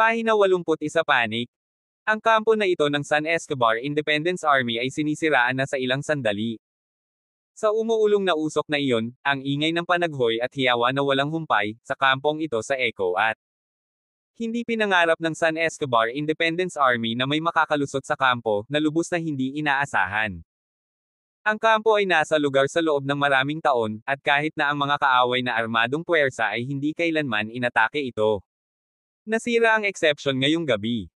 Pahina 81 Panic. Ang kampo na ito ng San Escobar Independence Army ay sinisiraan na sa ilang sandali. Sa umuulong na usok na iyon, ang ingay ng panaghoy at hiyawa na walang humpay, sa kampong ito sa Echo at hindi pinangarap ng San Escobar Independence Army na may makakalusot sa kampo, na lubos na hindi inaasahan. Ang kampo ay nasa lugar sa loob ng maraming taon, at kahit na ang mga kaaway na armadong puwersa ay hindi kailanman inatake ito. Nasira ang exception ngayong gabi.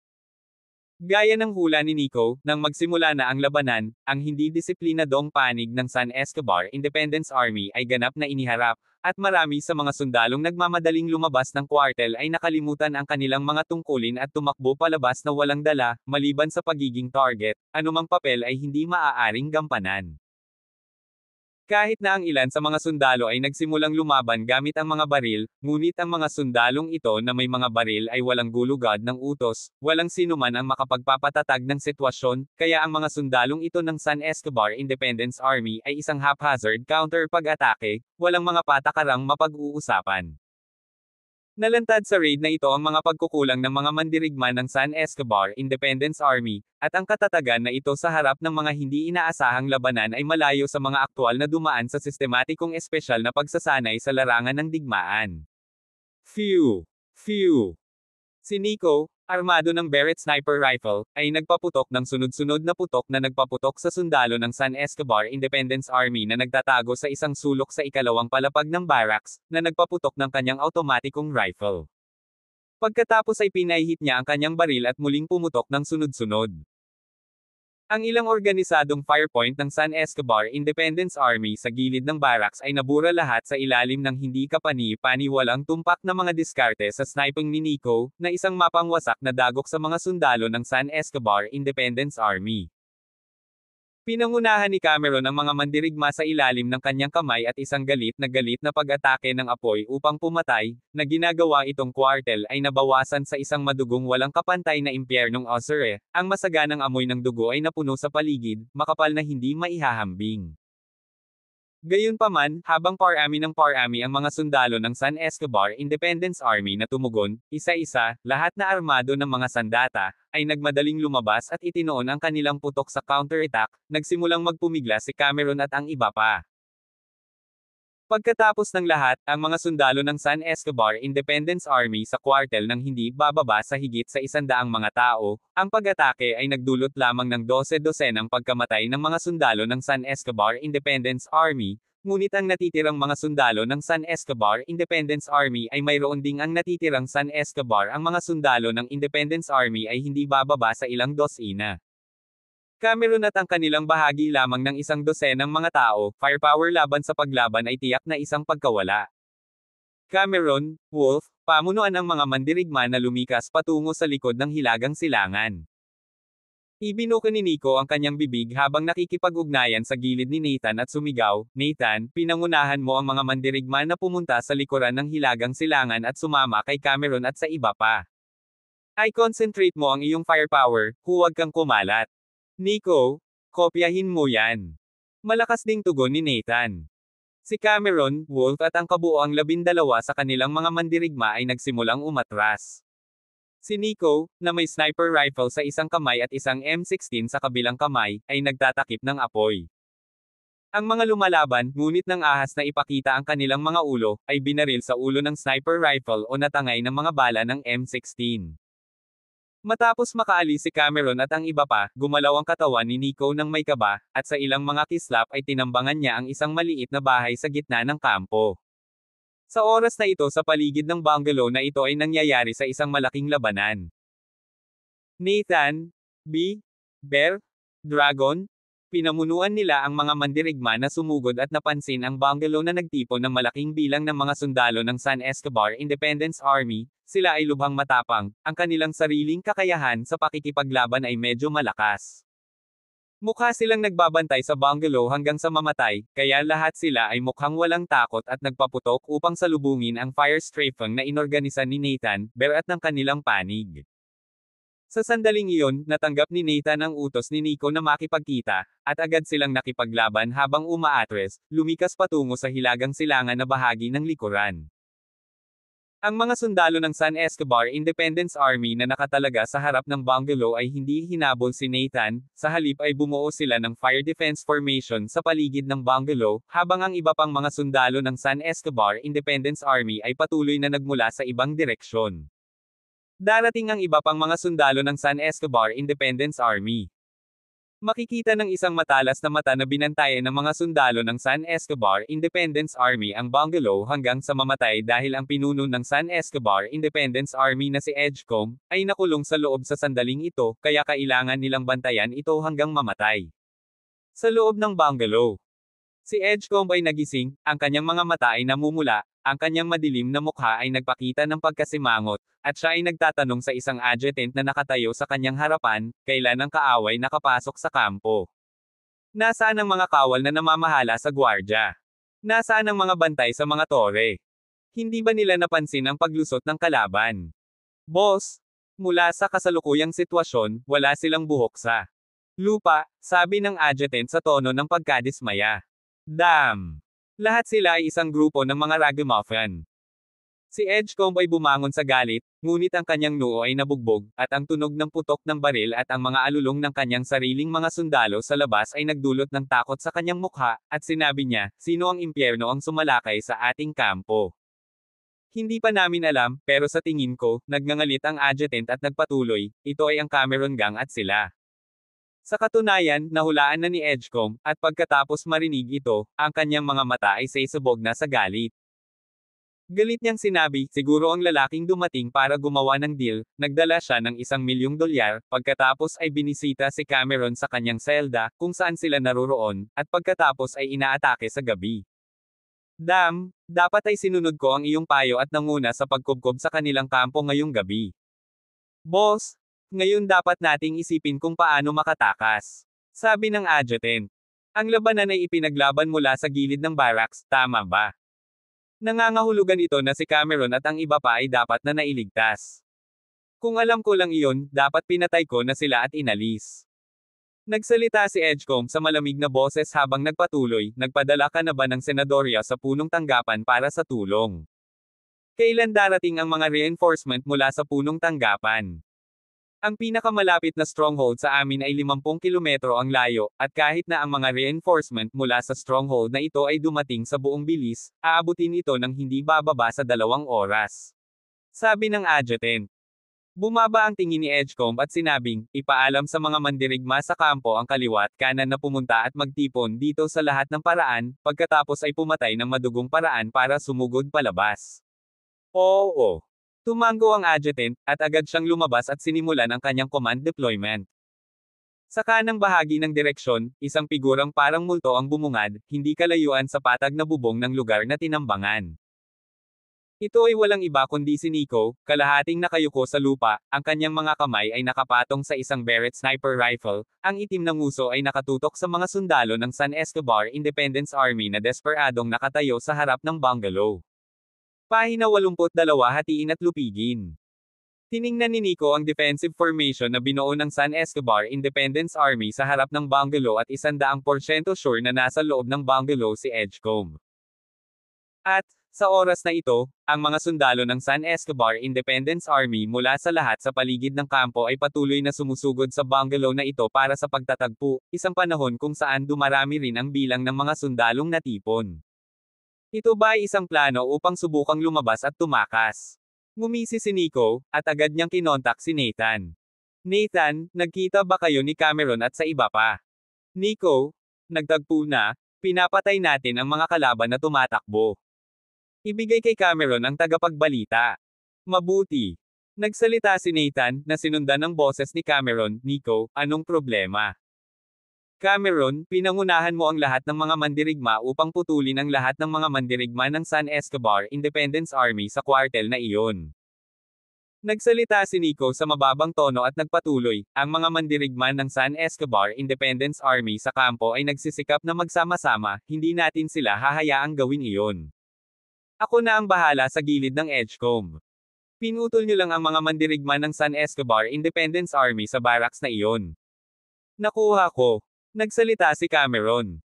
Gaya ng hula ni Nico, nang magsimula na ang labanan, ang hindi disiplinadong panig ng San Escobar Independence Army ay ganap na iniharap, at marami sa mga sundalong nagmamadaling lumabas ng kwartel ay nakalimutan ang kanilang mga tungkulin at tumakbo palabas na walang dala, maliban sa pagiging target, anumang papel ay hindi maaaring gampanan. Kahit na ang ilan sa mga sundalo ay nagsimulang lumaban gamit ang mga baril, ngunit ang mga sundalong ito na may mga baril ay walang gulugad ng utos, walang sinuman ang makapagpapatatag ng sitwasyon, kaya ang mga sundalong ito ng San Escobar Independence Army ay isang haphazard counter pag-atake, walang mga patakarang mapag-uusapan. Nalantad sa raid na ito ang mga pagkukulang ng mga mandirigma ng San Escobar Independence Army, at ang katatagan na ito sa harap ng mga hindi inaasahang labanan ay malayo sa mga aktual na dumaan sa sistematikong espesyal na pagsasanay sa larangan ng digmaan. Few! Few! Si Nico, armado ng Barrett Sniper Rifle, ay nagpaputok ng sunod-sunod na putok na nagpaputok sa sundalo ng San Escobar Independence Army na nagtatago sa isang sulok sa ikalawang palapag ng barracks, na nagpaputok ng kanyang automatikong rifle. Pagkatapos ay pinahihit niya ang kanyang baril at muling pumutok ng sunod-sunod. Ang ilang organisadong firepoint ng San Escobar Independence Army sa gilid ng barracks ay nabura lahat sa ilalim ng hindi kapani-paniwalang tumpak na mga diskarte sa sniping ni Nico, na isang mapangwasak na dagok sa mga sundalo ng San Escobar Independence Army. Pinangunahan ni Cameron ang mga mandirigma sa ilalim ng kanyang kamay at isang galit na galit na pag-atake ng apoy upang pumatay, na ginagawa itong kwartel ay nabawasan sa isang madugong walang kapantay na impyernong Osere, ang masaganang amoy ng dugo ay napuno sa paligid, makapal na hindi maihahambing. Gayunpaman, habang parami ng parami ang mga sundalo ng San Escobar Independence Army na tumugon, isa-isa, lahat na armado ng mga sandata, ay nagmadaling lumabas at itinoon ang kanilang putok sa counterattack, nagsimulang magpumigla si Cameron at ang iba pa. Pagkatapos ng lahat, ang mga sundalo ng San Escobar Independence Army sa kwartel ng hindi bababa sa higit sa isandaang mga tao, ang pag-atake ay nagdulot lamang ng 12-dosenang pagkamatay ng mga sundalo ng San Escobar Independence Army, ngunit ang natitirang mga sundalo ng San Escobar Independence Army ay mayroon ding ang natitirang San Escobar ang mga sundalo ng Independence Army ay hindi bababa sa ilang dosina. Cameron at ang kanilang bahagi lamang ng isang dosenang mga tao, firepower laban sa paglaban ay tiyak na isang pagkawala. Cameron, Wolf, pamunuan ang mga mandirigma na lumikas patungo sa likod ng hilagang silangan. Ibinuka ni Nico ang kanyang bibig habang nakikipag-ugnayan sa gilid ni Nathan at sumigaw, Nathan, pinangunahan mo ang mga mandirigma na pumunta sa likuran ng hilagang silangan at sumama kay Cameron at sa iba pa. I concentrate mo ang iyong firepower, huwag kang kumalat. Nico, kopyahin mo yan. Malakas ding tugon ni Nathan. Si Cameron, Walt at ang kabuoang labindalawa sa kanilang mga mandirigma ay nagsimulang umatras. Si Nico, na may sniper rifle sa isang kamay at isang M16 sa kabilang kamay, ay nagtatakip ng apoy. Ang mga lumalaban, ngunit ng ahas na ipakita ang kanilang mga ulo, ay binaril sa ulo ng sniper rifle o natangay ng mga bala ng M16. Matapos makaalis si Cameron at ang iba pa, gumalaw ang katawan ni Nico ng may kaba, at sa ilang mga kislap ay tinambangan niya ang isang maliit na bahay sa gitna ng kampo. Sa oras na ito sa paligid ng bungalow na ito ay nangyayari sa isang malaking labanan. Nathan, B, Bear, Dragon, Pinamunuan nila ang mga mandirigma na sumugod at napansin ang bungalow na nagtipon ng malaking bilang ng mga sundalo ng San Escobar Independence Army, sila ay lubhang matapang, ang kanilang sariling kakayahan sa pakikipaglaban ay medyo malakas. Mukha silang nagbabantay sa bungalow hanggang sa mamatay, kaya lahat sila ay mukhang walang takot at nagpaputok upang salubungin ang fire strafing na inorganisa ni Nathan, Bear at ng kanilang panig. Sa sandaling iyon, natanggap ni Nathan ang utos ni Nico na makipagkita, at agad silang nakipaglaban habang umaatres, lumikas patungo sa hilagang silangan na bahagi ng likuran. Ang mga sundalo ng San Escobar Independence Army na nakatalaga sa harap ng bungalow ay hindi hinabol si Nathan, sa halip ay bumuo sila ng fire defense formation sa paligid ng bungalow, habang ang iba pang mga sundalo ng San Escobar Independence Army ay patuloy na nagmula sa ibang direksyon. Darating ang iba pang mga sundalo ng San Escobar Independence Army. Makikita ng isang matalas na mata na binantayan ng mga sundalo ng San Escobar Independence Army ang bungalow hanggang sa mamatay dahil ang pinuno ng San Escobar Independence Army na si Edgecombe ay nakulong sa loob sa sandaling ito kaya kailangan nilang bantayan ito hanggang mamatay. Sa loob ng bungalow, Si Edgecombe ay nagising, ang kanyang mga mata ay namumula, ang kanyang madilim na mukha ay nagpakita ng pagkasimangot, at siya ay nagtatanong sa isang adjutant na nakatayo sa kanyang harapan, kailan ang kaaway nakapasok sa kampo. Nasaan ang mga kawal na namamahala sa gwardya? Nasaan ang mga bantay sa mga tore? Hindi ba nila napansin ang paglusot ng kalaban? Boss, mula sa kasalukuyang sitwasyon, wala silang buhok sa lupa, sabi ng adjutant sa tono ng pagkadismaya. Damn! Lahat sila ay isang grupo ng mga ragamuffin. Si Edgecombe ay bumangon sa galit, ngunit ang kanyang noo ay nabugbog, at ang tunog ng putok ng baril at ang mga alulong ng kanyang sariling mga sundalo sa labas ay nagdulot ng takot sa kanyang mukha, at sinabi niya, sino ang impyerno ang sumalakay sa ating kampo? Hindi pa namin alam, pero sa tingin ko, nagngangalit ang adjutant at nagpatuloy, ito ay ang Cameron Gang at sila. Sa katunayan, nahulaan na ni Edgecombe, at pagkatapos marinig ito, ang kanyang mga mata ay saisabog na sa galit. Galit niyang sinabi, siguro ang lalaking dumating para gumawa ng deal, nagdala siya ng isang milyong dolyar, pagkatapos ay binisita si Cameron sa kanyang selda, kung saan sila naroroon, at pagkatapos ay inaatake sa gabi. Dam, dapat ay sinunod ko ang iyong payo at nanguna sa pagkubkob sa kanilang kampo ngayong gabi. Boss, ngayon dapat nating isipin kung paano makatakas. Sabi ng adjutant. Ang labanan ay ipinaglaban mula sa gilid ng barracks, tama ba? Nangangahulugan ito na si Cameron at ang iba pa ay dapat na nailigtas. Kung alam ko lang iyon, dapat pinatay ko na sila at inalis. Nagsalita si Edgecombe sa malamig na boses habang nagpatuloy, nagpadala ka na ba ng senadorya sa punong tanggapan para sa tulong? Kailan darating ang mga reinforcement mula sa punong tanggapan? Ang pinakamalapit na stronghold sa amin ay 50 kilometro ang layo, at kahit na ang mga reinforcement mula sa stronghold na ito ay dumating sa buong bilis, aabutin ito ng hindi bababa sa dalawang oras. Sabi ng adjutant. Bumaba ang tingin ni Edgecomb at sinabing, ipaalam sa mga mandirigma sa kampo ang kaliwat kanan na pumunta at magtipon dito sa lahat ng paraan, pagkatapos ay pumatay ng madugong paraan para sumugod palabas. Oo. Tumango ang adjutant, at agad siyang lumabas at sinimulan ang kanyang command deployment. Sa kanang bahagi ng direksyon, isang pigurang parang multo ang bumungad, hindi kalayuan sa patag na bubong ng lugar na tinambangan. Ito ay walang iba kundi si Nico, kalahating nakayuko sa lupa, ang kanyang mga kamay ay nakapatong sa isang Barrett sniper rifle, ang itim na nguso ay nakatutok sa mga sundalo ng San Escobar Independence Army na desperadong nakatayo sa harap ng bungalow. Pahina 82 hatiin at lupigin. Tiningnan ni Nico ang defensive formation na binuo ng San Escobar Independence Army sa harap ng bungalow at isandaang porsyento sure na nasa loob ng bungalow si Edgecombe. At, sa oras na ito, ang mga sundalo ng San Escobar Independence Army mula sa lahat sa paligid ng kampo ay patuloy na sumusugod sa bungalow na ito para sa pagtatagpo, isang panahon kung saan dumarami rin ang bilang ng mga sundalong natipon. Ito ba ay isang plano upang subukang lumabas at tumakas? Ngumisi si Nico, at agad niyang kinontak si Nathan. Nathan, nagkita ba kayo ni Cameron at sa iba pa? Nico, nagtagpo na, pinapatay natin ang mga kalaban na tumatakbo. Ibigay kay Cameron ang tagapagbalita. Mabuti. Nagsalita si Nathan, na sinundan ng boses ni Cameron, Nico, anong problema? Cameron, pinangunahan mo ang lahat ng mga mandirigma upang putulin ang lahat ng mga mandirigma ng San Escobar Independence Army sa kwartel na iyon. Nagsalita si Nico sa mababang tono at nagpatuloy, ang mga mandirigma ng San Escobar Independence Army sa kampo ay nagsisikap na magsama-sama, hindi natin sila hahayaang gawin iyon. Ako na ang bahala sa gilid ng Edgecomb. Pinutol niyo lang ang mga mandirigma ng San Escobar Independence Army sa barracks na iyon. Nakuha ko, Nagsalita si Cameron.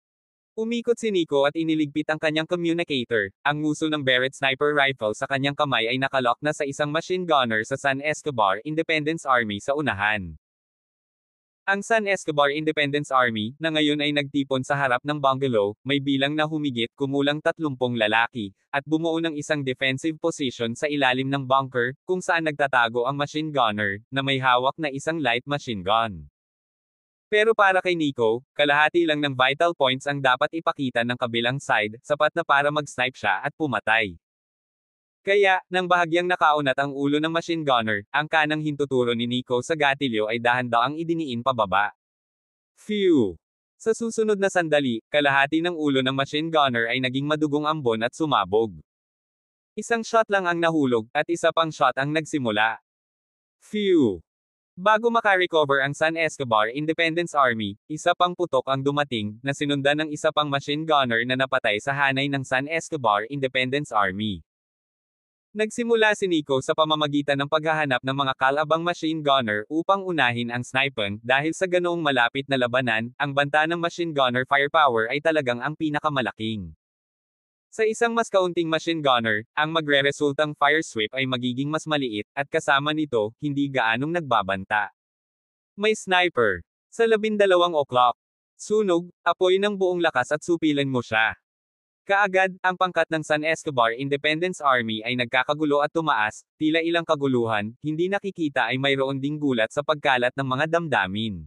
Umikot si Nico at iniligpit ang kanyang communicator. Ang muso ng Barrett sniper rifle sa kanyang kamay ay nakalock na sa isang machine gunner sa San Escobar Independence Army sa unahan. Ang San Escobar Independence Army, na ngayon ay nagtipon sa harap ng bungalow, may bilang na humigit kumulang 30 lalaki, at bumuo ng isang defensive position sa ilalim ng bunker, kung saan nagtatago ang machine gunner, na may hawak na isang light machine gun. Pero para kay Nico, kalahati lang ng vital points ang dapat ipakita ng kabilang side, sapat na para mag-snipe siya at pumatay. Kaya, nang bahagyang nakaunat ang ulo ng machine gunner, ang kanang hintuturo ni Nico sa gatilyo ay dahan daw ang idiniin pababa. Phew! Sa susunod na sandali, kalahati ng ulo ng machine gunner ay naging madugong ambon at sumabog. Isang shot lang ang nahulog, at isa pang shot ang nagsimula. Phew! Bago makarecover ang San Escobar Independence Army, isa pang putok ang dumating, na sinundan ng isa pang machine gunner na napatay sa hanay ng San Escobar Independence Army. Nagsimula si Nico sa pamamagitan ng paghahanap ng mga kalabang machine gunner upang unahin ang sniping dahil sa ganoong malapit na labanan, ang banta ng machine gunner firepower ay talagang ang pinakamalaking. Sa isang mas kaunting machine gunner, ang magreresultang fire sweep ay magiging mas maliit, at kasama nito, hindi gaanong nagbabanta. May sniper. Sa labindalawang o'clock, sunog, apoy ng buong lakas at supilan mo siya. Kaagad, ang pangkat ng San Escobar Independence Army ay nagkakagulo at tumaas, tila ilang kaguluhan, hindi nakikita ay mayroon ding gulat sa pagkalat ng mga damdamin.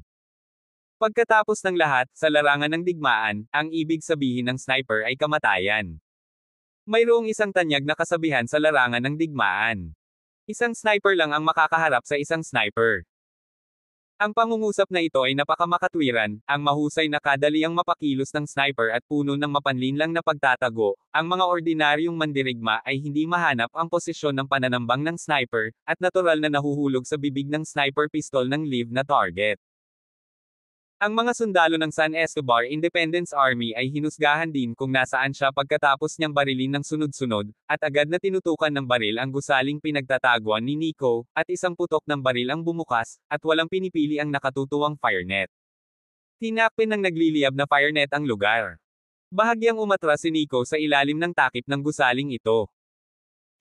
Pagkatapos ng lahat, sa larangan ng digmaan, ang ibig sabihin ng sniper ay kamatayan. Mayroong isang tanyag na kasabihan sa larangan ng digmaan. Isang sniper lang ang makakaharap sa isang sniper. Ang pangungusap na ito ay napakamakatwiran, ang mahusay na kadali ang mapakilos ng sniper at puno ng mapanlinlang na pagtatago, ang mga ordinaryong mandirigma ay hindi mahanap ang posisyon ng pananambang ng sniper, at natural na nahuhulog sa bibig ng sniper pistol ng live na target. Ang mga sundalo ng San Escobar Independence Army ay hinusgahan din kung nasaan siya pagkatapos niyang barilin ng sunod-sunod, at agad na tinutukan ng baril ang gusaling pinagtataguan ni Nico, at isang putok ng baril ang bumukas, at walang pinipili ang nakatutuwang firenet. Tinakpin ng nagliliyab na firenet ang lugar. Bahagyang umatras si Nico sa ilalim ng takip ng gusaling ito.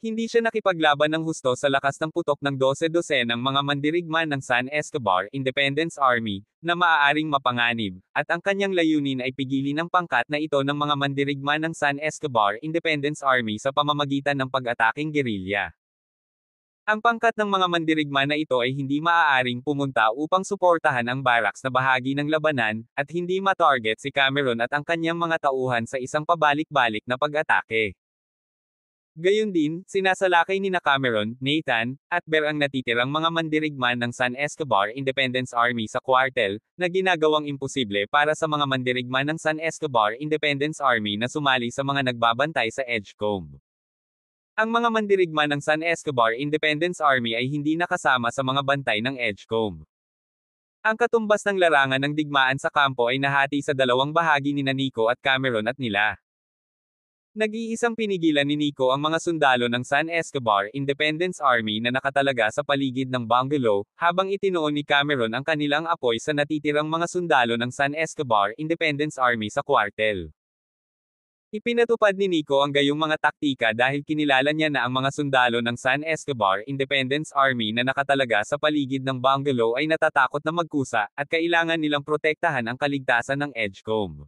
Hindi siya nakipaglaban ng husto sa lakas ng putok ng 12-12 ng mga mandirigma ng San Escobar Independence Army, na maaaring mapanganib, at ang kanyang layunin ay pigilin ng pangkat na ito ng mga mandirigma ng San Escobar Independence Army sa pamamagitan ng pag-ataking gerilya. Ang pangkat ng mga mandirigma na ito ay hindi maaaring pumunta upang suportahan ang barracks na bahagi ng labanan, at hindi matarget si Cameron at ang kanyang mga tauhan sa isang pabalik-balik na pag-atake. Gayon din, sinasalakay ni na Cameron, Nathan, at Ber ang natitirang mga mandirigma ng San Escobar Independence Army sa kwartel, na ginagawang imposible para sa mga mandirigma ng San Escobar Independence Army na sumali sa mga nagbabantay sa Edgecombe. Ang mga mandirigma ng San Escobar Independence Army ay hindi nakasama sa mga bantay ng Edgecombe. Ang katumbas ng larangan ng digmaan sa kampo ay nahati sa dalawang bahagi ni Nanico at Cameron at nila. Nag-iisang pinigilan ni Nico ang mga sundalo ng San Escobar Independence Army na nakatalaga sa paligid ng bungalow, habang itinoon ni Cameron ang kanilang apoy sa natitirang mga sundalo ng San Escobar Independence Army sa kwartel. Ipinatupad ni Nico ang gayong mga taktika dahil kinilala niya na ang mga sundalo ng San Escobar Independence Army na nakatalaga sa paligid ng bungalow ay natatakot na magkusa, at kailangan nilang protektahan ang kaligtasan ng Edgecombe.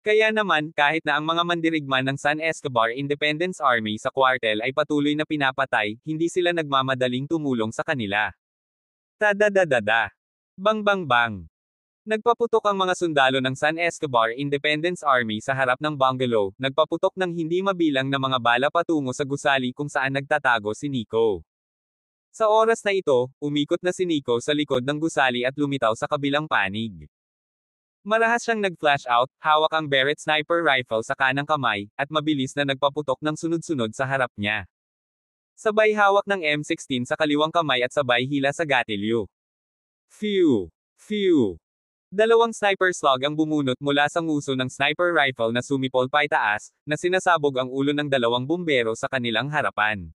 Kaya naman, kahit na ang mga mandirigma ng San Escobar Independence Army sa kwartel ay patuloy na pinapatay, hindi sila nagmamadaling tumulong sa kanila. Tadadadada. Bang bang bang. Nagpaputok ang mga sundalo ng San Escobar Independence Army sa harap ng bungalow, nagpaputok ng hindi mabilang na mga bala patungo sa gusali kung saan nagtatago si Nico. Sa oras na ito, umikot na si Nico sa likod ng gusali at lumitaw sa kabilang panig. Malahas siyang nag-flash out, hawak ang Barrett sniper rifle sa kanang kamay, at mabilis na nagpaputok ng sunod-sunod sa harap niya. Sabay hawak ng M16 sa kaliwang kamay at sabay hila sa gatilyo. Phew! Phew! Dalawang sniper slug ang bumunot mula sa nguso ng sniper rifle na sumipol pa itaas, na sinasabog ang ulo ng dalawang bumbero sa kanilang harapan.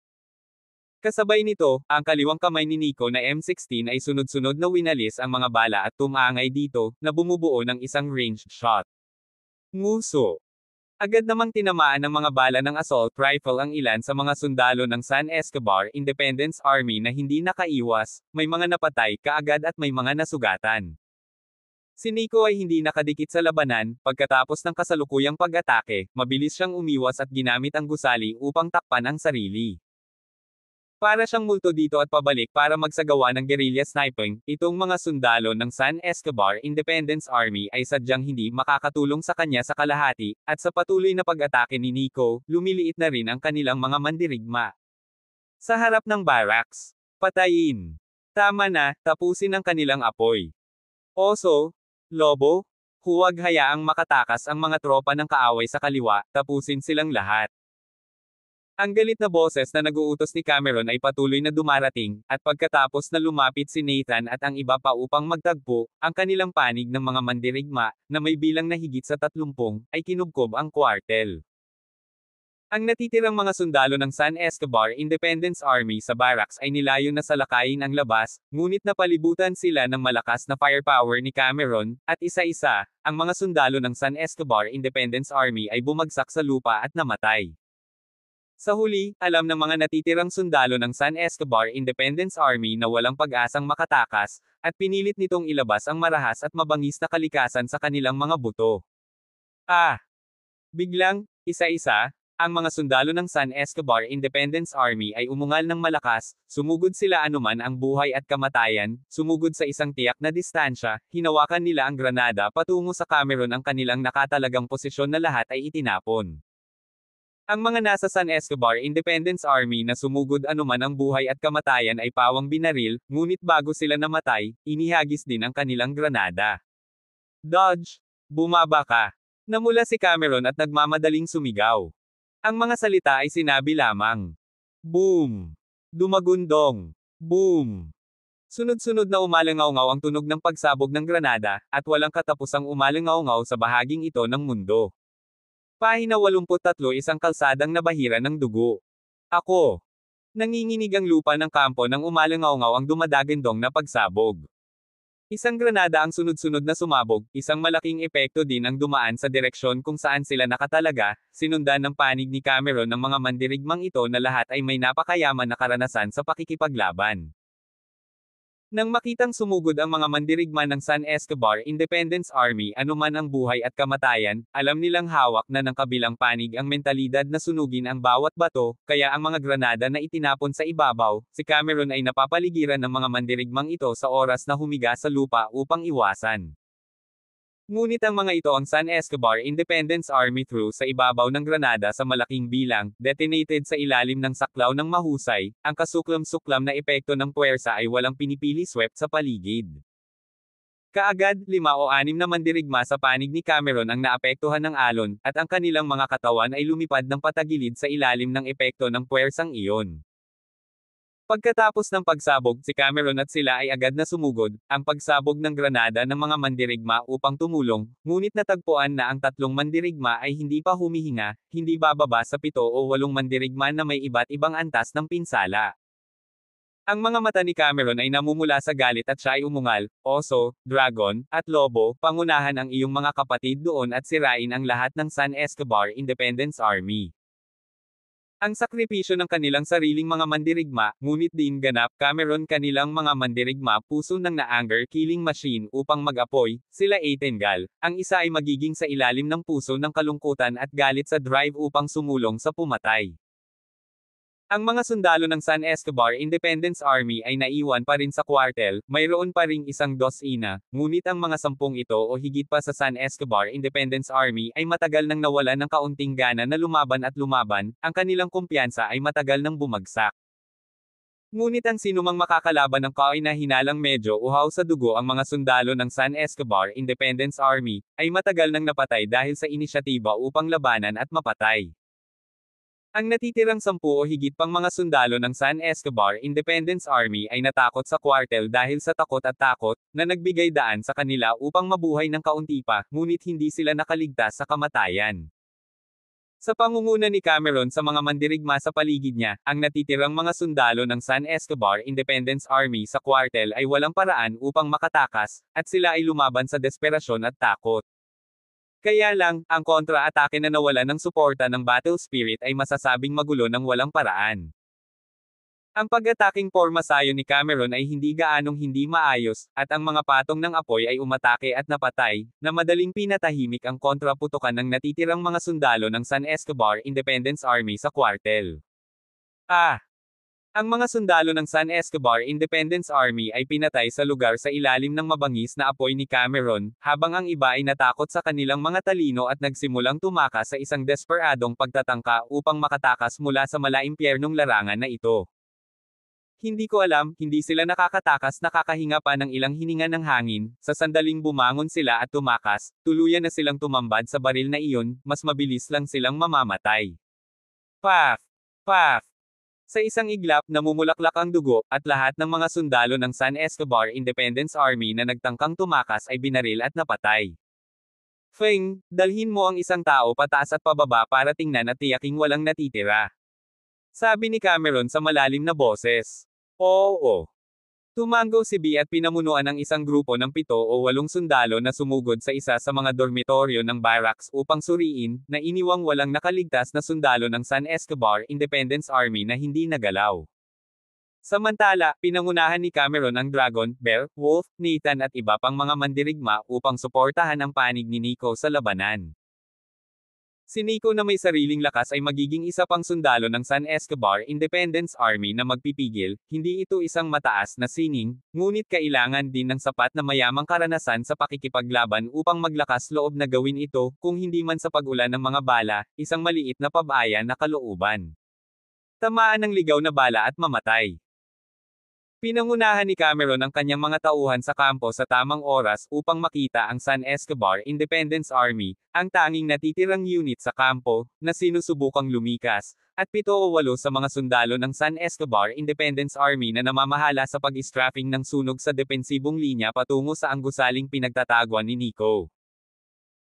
Kasabay nito, ang kaliwang kamay ni Nico na M16 ay sunod-sunod na winalis ang mga bala at tumaangay dito, na bumubuo ng isang ranged shot. Nguso. Agad namang tinamaan ng mga bala ng assault rifle ang ilan sa mga sundalo ng San Escobar Independence Army na hindi nakaiwas, may mga napatay kaagad at may mga nasugatan. Si Nico ay hindi nakadikit sa labanan, pagkatapos ng kasalukuyang pag-atake, mabilis siyang umiwas at ginamit ang gusali upang takpan ang sarili. Para siyang multo dito at pabalik para magsagawa ng guerrilla sniping, itong mga sundalo ng San Escobar Independence Army ay sadyang hindi makakatulong sa kanya sa kalahati, at sa patuloy na pag-atake ni Nico, lumiliit na rin ang kanilang mga mandirigma. Sa harap ng barracks, patayin. Tama na, tapusin ang kanilang apoy. Oso, lobo, huwag hayaang makatakas ang mga tropa ng kaaway sa kaliwa, tapusin silang lahat. Ang galit na boses na naguutos ni Cameron ay patuloy na dumarating, at pagkatapos na lumapit si Nathan at ang iba pa upang magtagpo, ang kanilang panig ng mga mandirigma, na may bilang na higit sa tatlumpong, ay kinubkob ang kwartel. Ang natitirang mga sundalo ng San Escobar Independence Army sa barracks ay nilayo na salakayin ang labas, ngunit napalibutan sila ng malakas na firepower ni Cameron, at isa-isa, ang mga sundalo ng San Escobar Independence Army ay bumagsak sa lupa at namatay. Sa huli, alam ng mga natitirang sundalo ng San Escobar Independence Army na walang pag-asang makatakas, at pinilit nitong ilabas ang marahas at mabangis na kalikasan sa kanilang mga buto. Ah! Biglang, isa-isa, ang mga sundalo ng San Escobar Independence Army ay umungal ng malakas, sumugod sila anuman ang buhay at kamatayan, sumugod sa isang tiyak na distansya, hinawakan nila ang granada patungo sa Cameron ang kanilang nakatalagang posisyon na lahat ay itinapon. Ang mga nasa San Escobar Independence Army na sumugod anuman ang buhay at kamatayan ay pawang binaril, ngunit bago sila namatay, inihagis din ang kanilang granada. Dodge! Bumaba ka! Namula si Cameron at nagmamadaling sumigaw. Ang mga salita ay sinabi lamang. Boom! Dumagundong! Boom! Sunod-sunod na umalangaw ang tunog ng pagsabog ng granada, at walang katapusang umalangaw sa bahaging ito ng mundo. Pahina 83 Isang kalsadang nabahira ng dugo. Ako. Nanginginig ang lupa ng kampo nang umalangaw ang dumadagendong na pagsabog. Isang granada ang sunod-sunod na sumabog, isang malaking epekto din ang dumaan sa direksyon kung saan sila nakatalaga, sinundan ng panig ni Cameron ng mga mandirigmang ito na lahat ay may napakayaman na karanasan sa pakikipaglaban. Nang makitang sumugod ang mga mandirigma ng San Escobar Independence Army anuman ang buhay at kamatayan, alam nilang hawak na ng kabilang panig ang mentalidad na sunugin ang bawat bato, kaya ang mga granada na itinapon sa ibabaw, si Cameron ay napapaligiran ng mga mandirigmang ito sa oras na humiga sa lupa upang iwasan. Ngunit ang mga ito ang San Escobar Independence Army through sa ibabaw ng granada sa malaking bilang, detonated sa ilalim ng saklaw ng mahusay, ang kasuklam-suklam na epekto ng puwersa ay walang pinipili swept sa paligid. Kaagad, lima o anim na mandirigma sa panig ni Cameron ang naapektuhan ng alon, at ang kanilang mga katawan ay lumipad ng patagilid sa ilalim ng epekto ng puwersang iyon. Pagkatapos ng pagsabog, si Cameron at sila ay agad na sumugod, ang pagsabog ng granada ng mga mandirigma upang tumulong, ngunit natagpuan na ang tatlong mandirigma ay hindi pa humihinga, hindi bababa sa pito o walong mandirigma na may iba't ibang antas ng pinsala. Ang mga mata ni Cameron ay namumula sa galit at siya ay umungal, oso, dragon, at lobo, pangunahan ang iyong mga kapatid doon at sirain ang lahat ng San Escobar Independence Army. Ang sakripisyo ng kanilang sariling mga mandirigma, ngunit diin ganap, Cameron kanilang mga mandirigma puso ng na-anger killing machine upang mag-apoy, sila Atengal. Ang isa ay magiging sa ilalim ng puso ng kalungkutan at galit sa drive upang sumulong sa pumatay. Ang mga sundalo ng San Escobar Independence Army ay naiwan pa rin sa kwartel, mayroon pa ring isang dosina, ngunit ang mga sampung ito o higit pa sa San Escobar Independence Army ay matagal nang nawala ng kaunting gana na lumaban at lumaban, ang kanilang kumpiyansa ay matagal nang bumagsak. Ngunit ang sinumang makakalaban ng kaoy na hinalang medyo uhaw sa dugo ang mga sundalo ng San Escobar Independence Army, ay matagal nang napatay dahil sa inisyatiba upang labanan at mapatay. Ang natitirang sampu o higit pang mga sundalo ng San Escobar Independence Army ay natakot sa kwartel dahil sa takot at takot, na nagbigay daan sa kanila upang mabuhay ng kaunti pa, ngunit hindi sila nakaligtas sa kamatayan. Sa pangunguna ni Cameron sa mga mandirigma sa paligid niya, ang natitirang mga sundalo ng San Escobar Independence Army sa kwartel ay walang paraan upang makatakas, at sila ay lumaban sa desperasyon at takot. Kaya lang, ang kontra-atake na nawala ng suporta ng Battle Spirit ay masasabing magulo ng walang paraan. Ang pag-ataking porma sayo ni Cameron ay hindi gaanong hindi maayos, at ang mga patong ng apoy ay umatake at napatay, na madaling pinatahimik ang kontraputukan ng natitirang mga sundalo ng San Escobar Independence Army sa kwartel. Ah! Ang mga sundalo ng San Escobar Independence Army ay pinatay sa lugar sa ilalim ng mabangis na apoy ni Cameron, habang ang iba ay natakot sa kanilang mga talino at nagsimulang tumaka sa isang desperadong pagtatangka upang makatakas mula sa malaimpyernong larangan na ito. Hindi ko alam, hindi sila nakakatakas nakakahinga pa ng ilang hininga ng hangin, sa sandaling bumangon sila at tumakas, tuluyan na silang tumambad sa baril na iyon, mas mabilis lang silang mamamatay. Paf! Paf! Sa isang iglap namumulaklak ang dugo, at lahat ng mga sundalo ng San Escobar Independence Army na nagtangkang tumakas ay binaril at napatay. Feng, dalhin mo ang isang tao pataas at pababa para tingnan at tiyaking walang natitira. Sabi ni Cameron sa malalim na boses. Oo. Tumango si B at pinamunuan ng isang grupo ng pito o walong sundalo na sumugod sa isa sa mga dormitoryo ng barracks upang suriin, na iniwang walang nakaligtas na sundalo ng San Escobar Independence Army na hindi nagalaw. Samantala, pinangunahan ni Cameron ang Dragon, Bear, Wolf, Nathan at iba pang mga mandirigma upang suportahan ang panig ni Nico sa labanan. Si Nico na may sariling lakas ay magiging isa pang sundalo ng San Escobar Independence Army na magpipigil, hindi ito isang mataas na sining, ngunit kailangan din ng sapat na mayamang karanasan sa pakikipaglaban upang maglakas loob na gawin ito, kung hindi man sa pagulan ng mga bala, isang maliit na pabaya na kalooban. Tamaan ng ligaw na bala at mamatay. Pinangunahan ni Cameron ang kanyang mga tauhan sa kampo sa tamang oras upang makita ang San Escobar Independence Army, ang tanging natitirang unit sa kampo, na sinusubukang lumikas, at pito o walo sa mga sundalo ng San Escobar Independence Army na namamahala sa pag-strapping ng sunog sa depensibong linya patungo sa ang gusaling pinagtataguan ni Nico.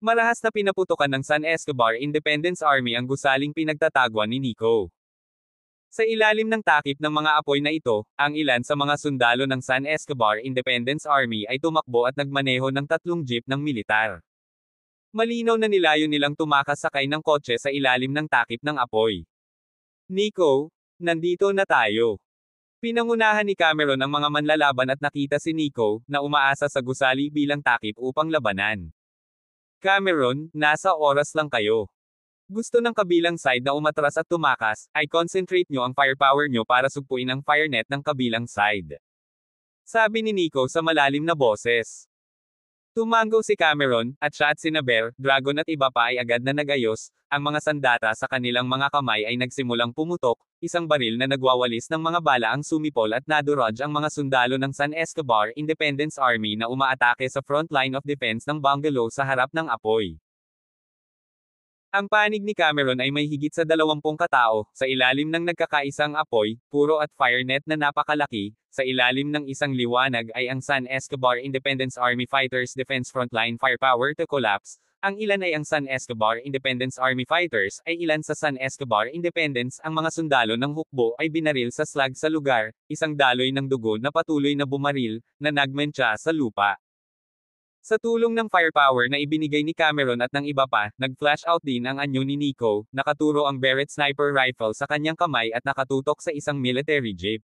Marahas na pinaputukan ng San Escobar Independence Army ang gusaling pinagtataguan ni Nico. Sa ilalim ng takip ng mga apoy na ito, ang ilan sa mga sundalo ng San Escobar Independence Army ay tumakbo at nagmaneho ng tatlong jeep ng militar. Malinaw na nilayo nilang tumakas sakay ng kotse sa ilalim ng takip ng apoy. Nico, nandito na tayo. Pinangunahan ni Cameron ang mga manlalaban at nakita si Nico, na umaasa sa gusali bilang takip upang labanan. Cameron, nasa oras lang kayo. Gusto ng kabilang side na umatras at tumakas, ay concentrate nyo ang firepower nyo para sugpuin ang fire net ng kabilang side. Sabi ni Nico sa malalim na boses. Tumango si Cameron, at siya at Sinaber, Dragon at iba pa ay agad na nagayos, ang mga sandata sa kanilang mga kamay ay nagsimulang pumutok, isang baril na nagwawalis ng mga bala ang sumipol at naduraj ang mga sundalo ng San Escobar Independence Army na umaatake sa front line of defense ng bungalow sa harap ng apoy. Ang panig ni Cameron ay may higit sa dalawampung katao, sa ilalim ng nagkakaisang apoy, puro at fire net na napakalaki, sa ilalim ng isang liwanag ay ang San Escobar Independence Army Fighters Defense Frontline Firepower to Collapse, ang ilan ay ang San Escobar Independence Army Fighters ay ilan sa San Escobar Independence ang mga sundalo ng hukbo ay binaril sa slag sa lugar, isang daloy ng dugo na patuloy na bumaril, na nagmentya sa lupa. Sa tulong ng firepower na ibinigay ni Cameron at ng iba pa, nag-flash out din ang anyo ni Nico, nakaturo ang Barrett sniper rifle sa kanyang kamay at nakatutok sa isang military jeep.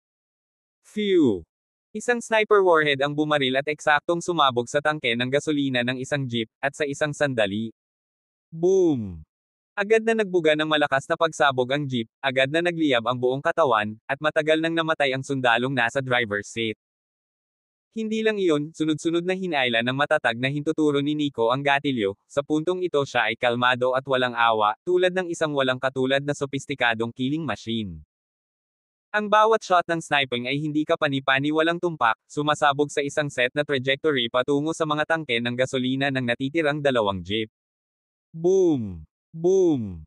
Phew! Isang sniper warhead ang bumaril at eksaktong sumabog sa tangke ng gasolina ng isang jeep, at sa isang sandali. Boom! Agad na nagbuga ng malakas na pagsabog ang jeep, agad na nagliyab ang buong katawan, at matagal nang namatay ang sundalong nasa driver's seat. Hindi lang iyon, sunod-sunod na hinayla ng matatag na hintuturo ni Nico ang gatilyo, sa puntong ito siya ay kalmado at walang awa, tulad ng isang walang katulad na sopistikadong killing machine. Ang bawat shot ng sniping ay hindi kapanipani walang tumpak, sumasabog sa isang set na trajectory patungo sa mga tangke ng gasolina ng natitirang dalawang jeep. Boom! Boom!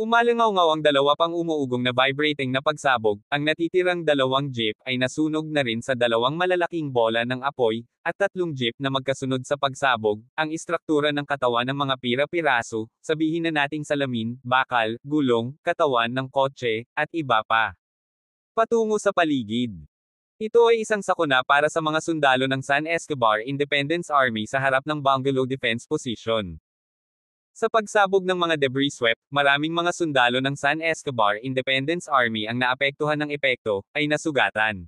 umalingaw ngaw ang dalawa pang umuugong na vibrating na pagsabog, ang natitirang dalawang jeep ay nasunog na rin sa dalawang malalaking bola ng apoy, at tatlong jeep na magkasunod sa pagsabog, ang istruktura ng katawan ng mga pira-piraso, sabihin na nating salamin, bakal, gulong, katawan ng kotse, at iba pa. Patungo sa paligid. Ito ay isang sakuna para sa mga sundalo ng San Escobar Independence Army sa harap ng Bungalow Defense Position. Sa pagsabog ng mga debris swept, maraming mga sundalo ng San Escobar Independence Army ang naapektuhan ng epekto, ay nasugatan.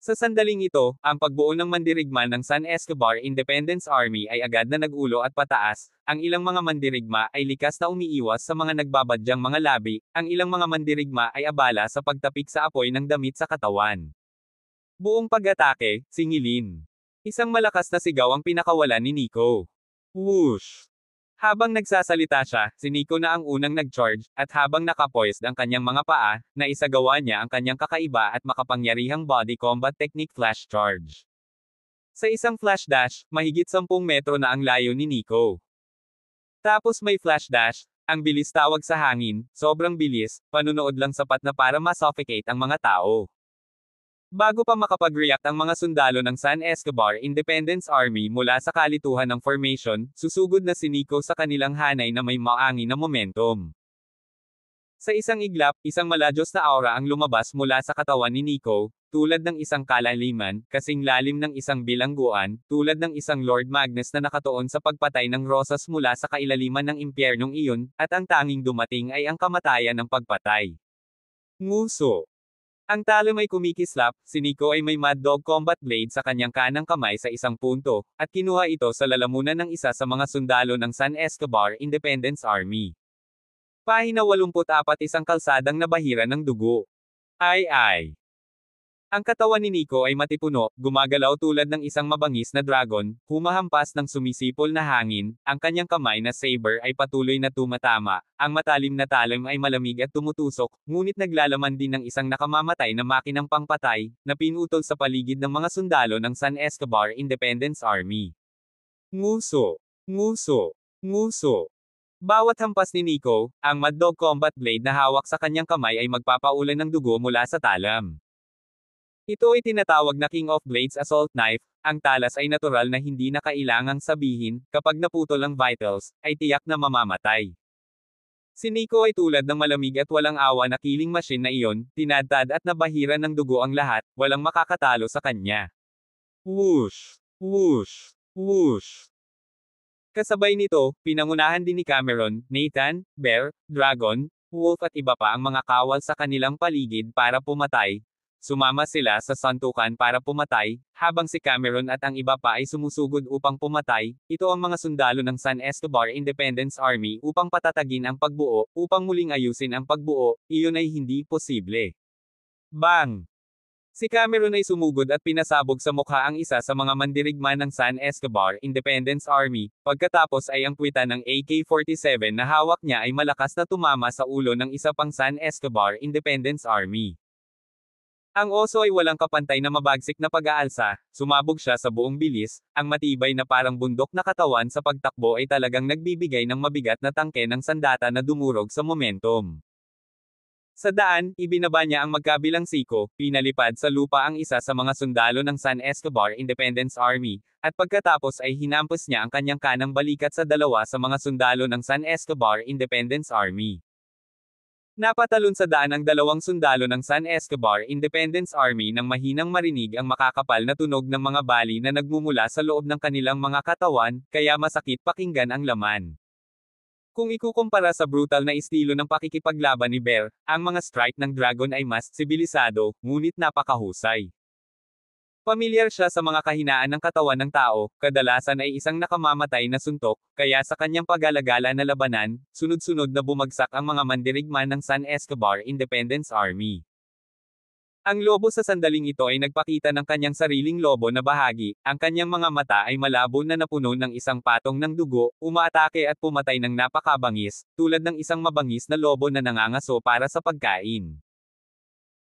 Sa sandaling ito, ang pagbuo ng mandirigma ng San Escobar Independence Army ay agad na nagulo at pataas, ang ilang mga mandirigma ay likas na umiiwas sa mga nagbabadyang mga labi, ang ilang mga mandirigma ay abala sa pagtapik sa apoy ng damit sa katawan. Buong pag-atake, singilin. Isang malakas na sigaw ang pinakawalan ni Nico. Whoosh! Habang nagsasalita siya, si Nico na ang unang nag-charge, at habang nakapoised ang kanyang mga paa, naisagawa niya ang kanyang kakaiba at makapangyarihang body combat technique flash charge. Sa isang flash dash, mahigit 10 metro na ang layo ni Nico. Tapos may flash dash, ang bilis tawag sa hangin, sobrang bilis, panunood lang sapat na para masuffocate ang mga tao. Bago pa makapag-react ang mga sundalo ng San Escobar Independence Army mula sa kalituhan ng formation, susugod na si Nico sa kanilang hanay na may maangi na momentum. Sa isang iglap, isang maladyos na aura ang lumabas mula sa katawan ni Nico, tulad ng isang kalaliman, kasing lalim ng isang bilangguan, tulad ng isang Lord Magnus na nakatuon sa pagpatay ng rosas mula sa kailaliman ng impyernong iyon, at ang tanging dumating ay ang kamatayan ng pagpatay. Nguso ang talo ay kumikislap, si Nico ay may Mad Dog Combat Blade sa kanyang kanang kamay sa isang punto, at kinuha ito sa lalamunan ng isa sa mga sundalo ng San Escobar Independence Army. Pahina 84 isang kalsadang nabahira ng dugo. Ay ay. Ang katawan ni Nico ay matipuno, gumagalaw tulad ng isang mabangis na dragon, humahampas ng sumisipol na hangin, ang kanyang kamay na saber ay patuloy na tumatama, ang matalim na talim ay malamig at tumutusok, ngunit naglalaman din ng isang nakamamatay na makinang pangpatay, na pinutol sa paligid ng mga sundalo ng San Escobar Independence Army. Nguso! Nguso! Nguso! Bawat hampas ni Nico, ang Mad Dog Combat Blade na hawak sa kanyang kamay ay magpapaulan ng dugo mula sa talam. Ito ay tinatawag na King of Blades Assault Knife, ang talas ay natural na hindi na kailangang sabihin, kapag naputol ang vitals, ay tiyak na mamamatay. Si Nico ay tulad ng malamig at walang awa na killing machine na iyon, tinadtad at nabahiran ng dugo ang lahat, walang makakatalo sa kanya. Whoosh! Whoosh! Whoosh! Kasabay nito, pinangunahan din ni Cameron, Nathan, Bear, Dragon, Wolf at iba pa ang mga kawal sa kanilang paligid para pumatay, Sumama sila sa santukan para pumatay, habang si Cameron at ang iba pa ay sumusugod upang pumatay, ito ang mga sundalo ng San Escobar Independence Army upang patatagin ang pagbuo, upang muling ayusin ang pagbuo, iyon ay hindi posible. Bang! Si Cameron ay sumugod at pinasabog sa mukha ang isa sa mga mandirigma ng San Escobar Independence Army, pagkatapos ay ang kwita ng AK-47 na hawak niya ay malakas na tumama sa ulo ng isa pang San Escobar Independence Army. Ang oso ay walang kapantay na mabagsik na pag-aalsa, sumabog siya sa buong bilis, ang matibay na parang bundok na katawan sa pagtakbo ay talagang nagbibigay ng mabigat na tangke ng sandata na dumurog sa momentum. Sa daan, ibinaba niya ang magkabilang siko, pinalipad sa lupa ang isa sa mga sundalo ng San Escobar Independence Army, at pagkatapos ay hinampos niya ang kanyang kanang balikat sa dalawa sa mga sundalo ng San Escobar Independence Army. Napatalon sa daan ang dalawang sundalo ng San Escobar Independence Army nang mahinang marinig ang makakapal na tunog ng mga bali na nagmumula sa loob ng kanilang mga katawan, kaya masakit pakinggan ang laman. Kung ikukumpara sa brutal na estilo ng pakikipaglaban ni Bear, ang mga strike ng Dragon ay mas sibilisado, ngunit napakahusay. Pamilyar siya sa mga kahinaan ng katawan ng tao, kadalasan ay isang nakamamatay na suntok, kaya sa kanyang pagalagala na labanan, sunod-sunod na bumagsak ang mga mandirigma ng San Escobar Independence Army. Ang lobo sa sandaling ito ay nagpakita ng kanyang sariling lobo na bahagi, ang kanyang mga mata ay malabo na napuno ng isang patong ng dugo, umaatake at pumatay ng napakabangis, tulad ng isang mabangis na lobo na nangangaso para sa pagkain.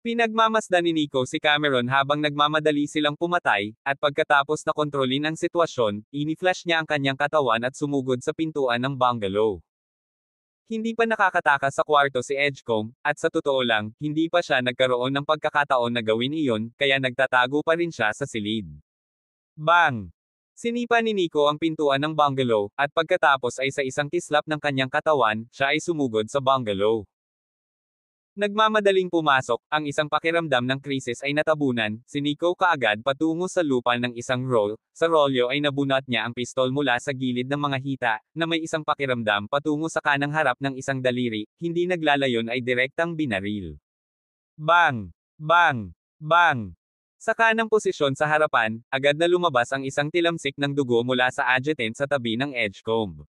Pinagmamasdan ni Nico si Cameron habang nagmamadali silang pumatay, at pagkatapos na kontrolin ang sitwasyon, ini-flash niya ang kanyang katawan at sumugod sa pintuan ng bungalow. Hindi pa nakakataka sa kwarto si Edgecombe, at sa totoo lang, hindi pa siya nagkaroon ng pagkakataon na gawin iyon, kaya nagtatago pa rin siya sa silid. Bang! Sinipa ni Nico ang pintuan ng bungalow, at pagkatapos ay sa isang kislap ng kanyang katawan, siya ay sumugod sa bungalow. Nagmamadaling pumasok, ang isang pakiramdam ng krisis ay natabunan, sinikaw kaagad patungo sa lupa ng isang roll, sa rolyo ay nabunat niya ang pistol mula sa gilid ng mga hita, na may isang pakiramdam patungo sa kanang harap ng isang daliri, hindi naglalayon ay direktang binaril. Bang! Bang! Bang! Sa kanang posisyon sa harapan, agad na lumabas ang isang tilamsik ng dugo mula sa adjutant sa tabi ng edge comb.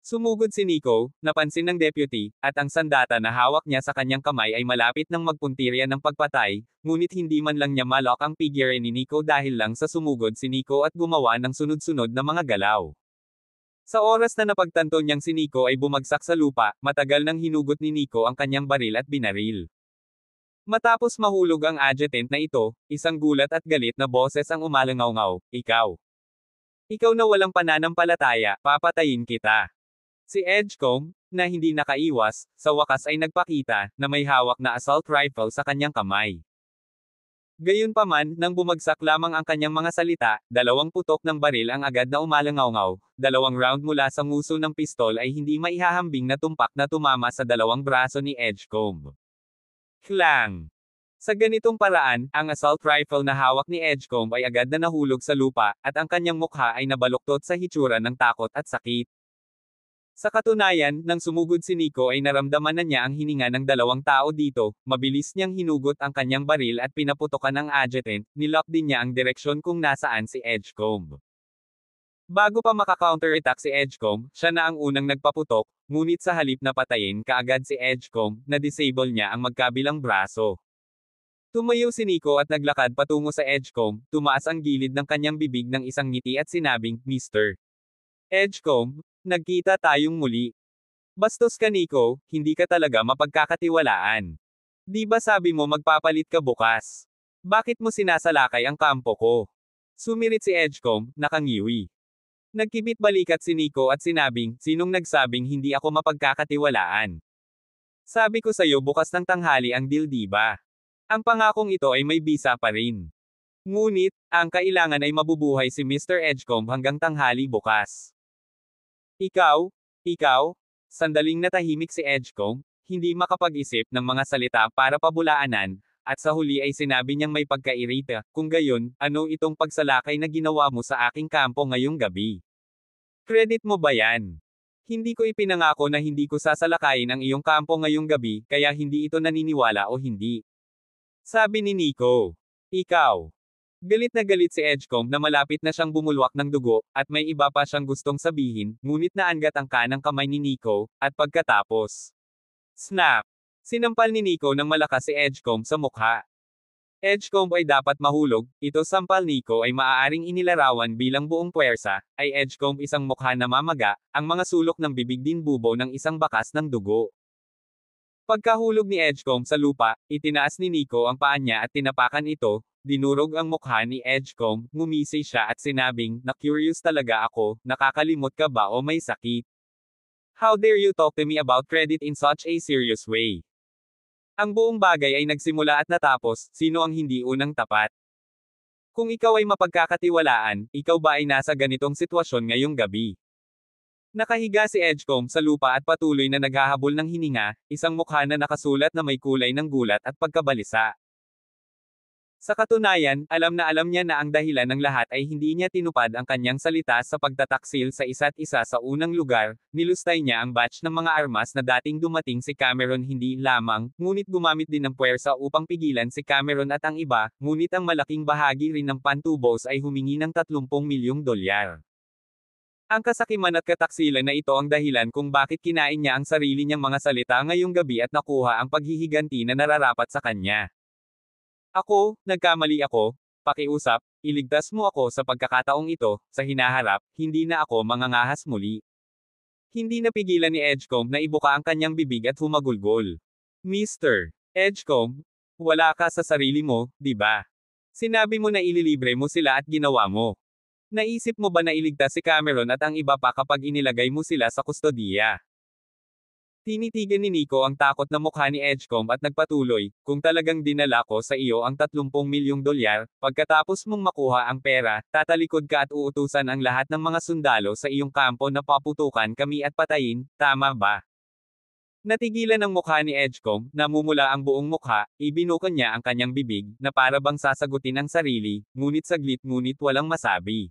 Sumugod si Nico, napansin ng deputy, at ang sandata na hawak niya sa kanyang kamay ay malapit ng magpuntirya ng pagpatay, ngunit hindi man lang niya malok ang figure ni Nico dahil lang sa sumugod si Nico at gumawa ng sunod-sunod na mga galaw. Sa oras na napagtanto niyang si Nico ay bumagsak sa lupa, matagal nang hinugot ni Nico ang kanyang baril at binaril. Matapos mahulog ang adjutant na ito, isang gulat at galit na boses ang umalangaw-ngaw, ikaw. Ikaw na walang pananampalataya, papatayin kita. Si Edgecombe, na hindi nakaiwas, sa wakas ay nagpakita na may hawak na assault rifle sa kanyang kamay. Gayunpaman, nang bumagsak lamang ang kanyang mga salita, dalawang putok ng baril ang agad na umalangaw dalawang round mula sa muso ng pistol ay hindi maihahambing na tumpak na tumama sa dalawang braso ni Edgecombe. Klang! Sa ganitong paraan, ang assault rifle na hawak ni Edgecombe ay agad na nahulog sa lupa, at ang kanyang mukha ay nabaluktot sa hitsura ng takot at sakit. Sa katunayan, nang sumugod si Nico ay naramdaman na niya ang hininga ng dalawang tao dito, mabilis niyang hinugot ang kanyang baril at pinaputokan ang adjutant, nilock din niya ang direksyon kung nasaan si Edgecomb. Bago pa maka-counterattack si Edgecomb, siya na ang unang nagpaputok, ngunit sa halip na patayin kaagad si Edgecomb, na-disable niya ang magkabilang braso. Tumayo si Nico at naglakad patungo sa Edgecomb, tumaas ang gilid ng kanyang bibig ng isang ngiti at sinabing, Mr. Edgecomb, Nagkita tayong muli. Bastos ka Nico, hindi ka talaga mapagkakatiwalaan. Di ba sabi mo magpapalit ka bukas? Bakit mo sinasalakay ang kampo ko? Sumirit si Edgecomb, nakangiwi. Nagkibit balikat si Nico at sinabing, sinong nagsabing hindi ako mapagkakatiwalaan? Sabi ko sa'yo bukas ng tanghali ang deal diba? Ang pangakong ito ay may bisa pa rin. Ngunit, ang kailangan ay mabubuhay si Mr. Edgecomb hanggang tanghali bukas. Ikaw, ikaw, sandaling natahimik si Edgecombe, hindi makapag-isip ng mga salita para pabulaanan, at sa huli ay sinabi niyang may pagkairita, kung gayon, ano itong pagsalakay na ginawa mo sa aking kampo ngayong gabi? Credit mo ba yan? Hindi ko ipinangako na hindi ko sasalakayin ang iyong kampo ngayong gabi, kaya hindi ito naniniwala o hindi. Sabi ni Nico. Ikaw. Galit na galit si Edgecomb na malapit na siyang bumulwak ng dugo, at may iba pa siyang gustong sabihin, ngunit naangat ang kanang kamay ni Nico, at pagkatapos. Snap! Sinampal ni Nico ng malakas si Edgecomb sa mukha. Edgecomb ay dapat mahulog, ito sampal Nico ay maaaring inilarawan bilang buong puwersa, ay Edgecomb isang mukha na mamaga, ang mga sulok ng bibig din bubo ng isang bakas ng dugo. Pagkahulog ni Edgecomb sa lupa, itinaas ni Nico ang paa niya at tinapakan ito, Dinurog ang mukha ni Edgecombe, ngumisi siya at sinabing, na curious talaga ako, nakakalimot ka ba o may sakit? How dare you talk to me about credit in such a serious way? Ang buong bagay ay nagsimula at natapos, sino ang hindi unang tapat? Kung ikaw ay mapagkakatiwalaan, ikaw ba ay nasa ganitong sitwasyon ngayong gabi? Nakahiga si Edgecombe sa lupa at patuloy na naghahabol ng hininga, isang mukha na nakasulat na may kulay ng gulat at pagkabalisa. Sa katunayan, alam na alam niya na ang dahilan ng lahat ay hindi niya tinupad ang kanyang salita sa pagtataksil sa isa't isa sa unang lugar, nilustay niya ang batch ng mga armas na dating dumating si Cameron hindi lamang, ngunit gumamit din ng puwersa upang pigilan si Cameron at ang iba, ngunit ang malaking bahagi rin ng pantubos ay humingi ng 30 milyong dolyar. Ang kasakiman at kataksilan na ito ang dahilan kung bakit kinain niya ang sarili niyang mga salita ngayong gabi at nakuha ang paghihiganti na nararapat sa kanya. Ako, nagkamali ako, pakiusap, iligtas mo ako sa pagkakataong ito, sa hinaharap, hindi na ako mangangahas muli. Hindi napigilan ni Edgecomb na ibuka ang kanyang bibig at humagulgol. Mr. Edgecomb, wala ka sa sarili mo, di ba? Sinabi mo na ililibre mo sila at ginawa mo. Naisip mo ba na iligtas si Cameron at ang iba pa kapag inilagay mo sila sa kustodiya? Tinitigan ni Nico ang takot na mukha ni Edgecomb at nagpatuloy, kung talagang dinala ko sa iyo ang 30 milyong dolyar, pagkatapos mong makuha ang pera, tatalikod ka at uutusan ang lahat ng mga sundalo sa iyong kampo na paputukan kami at patayin, tama ba? Natigilan ang mukha ni Edgecomb, namumula ang buong mukha, ibinukan niya ang kanyang bibig, na para bang sasagutin ang sarili, ngunit saglit ngunit walang masabi.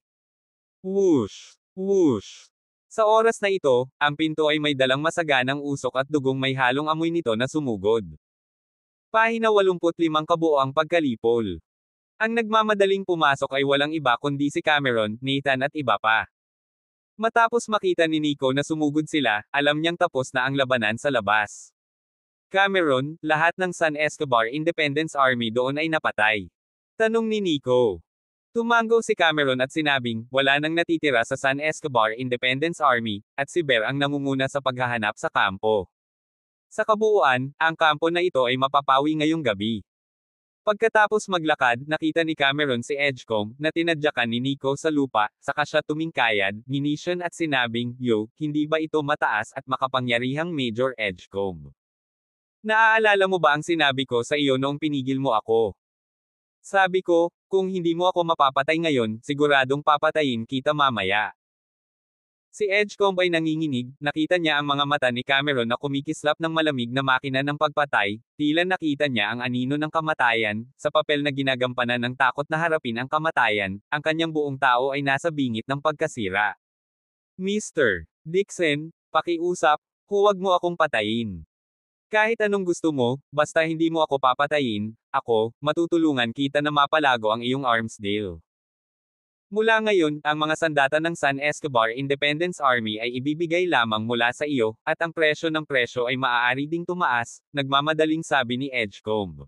Whoosh! Whoosh! Sa oras na ito, ang pinto ay may dalang masaganang usok at dugong may halong amoy nito na sumugod. Pahina 85 kabuo pagkalipol. Ang nagmamadaling pumasok ay walang iba kundi si Cameron, Nathan at iba pa. Matapos makita ni Nico na sumugod sila, alam niyang tapos na ang labanan sa labas. Cameron, lahat ng San Escobar Independence Army doon ay napatay. Tanong ni Nico, Tumango si Cameron at sinabing, wala nang natitira sa San Escobar Independence Army, at si Bear ang nangunguna sa paghahanap sa kampo. Sa kabuuan, ang kampo na ito ay mapapawi ngayong gabi. Pagkatapos maglakad, nakita ni Cameron si Edgecombe, na tinadyakan ni Nico sa lupa, saka siya tumingkayad, ninisyon at sinabing, Yo, hindi ba ito mataas at makapangyarihang Major Edgecombe? Naaalala mo ba ang sinabi ko sa iyo noong pinigil mo ako? Sabi ko, kung hindi mo ako mapapatay ngayon, siguradong papatayin kita mamaya. Si Edgecomb ay nanginginig, nakita niya ang mga mata ni Cameron na kumikislap ng malamig na makina ng pagpatay, tila nakita niya ang anino ng kamatayan, sa papel na ginagampanan ng takot na harapin ang kamatayan, ang kanyang buong tao ay nasa bingit ng pagkasira. Mr. Dixon, pakiusap, huwag mo akong patayin. Kahit anong gusto mo, basta hindi mo ako papatayin, ako, matutulungan kita na mapalago ang iyong arms deal. Mula ngayon, ang mga sandata ng San Escobar Independence Army ay ibibigay lamang mula sa iyo, at ang presyo ng presyo ay maaari ding tumaas, nagmamadaling sabi ni Edgecomb.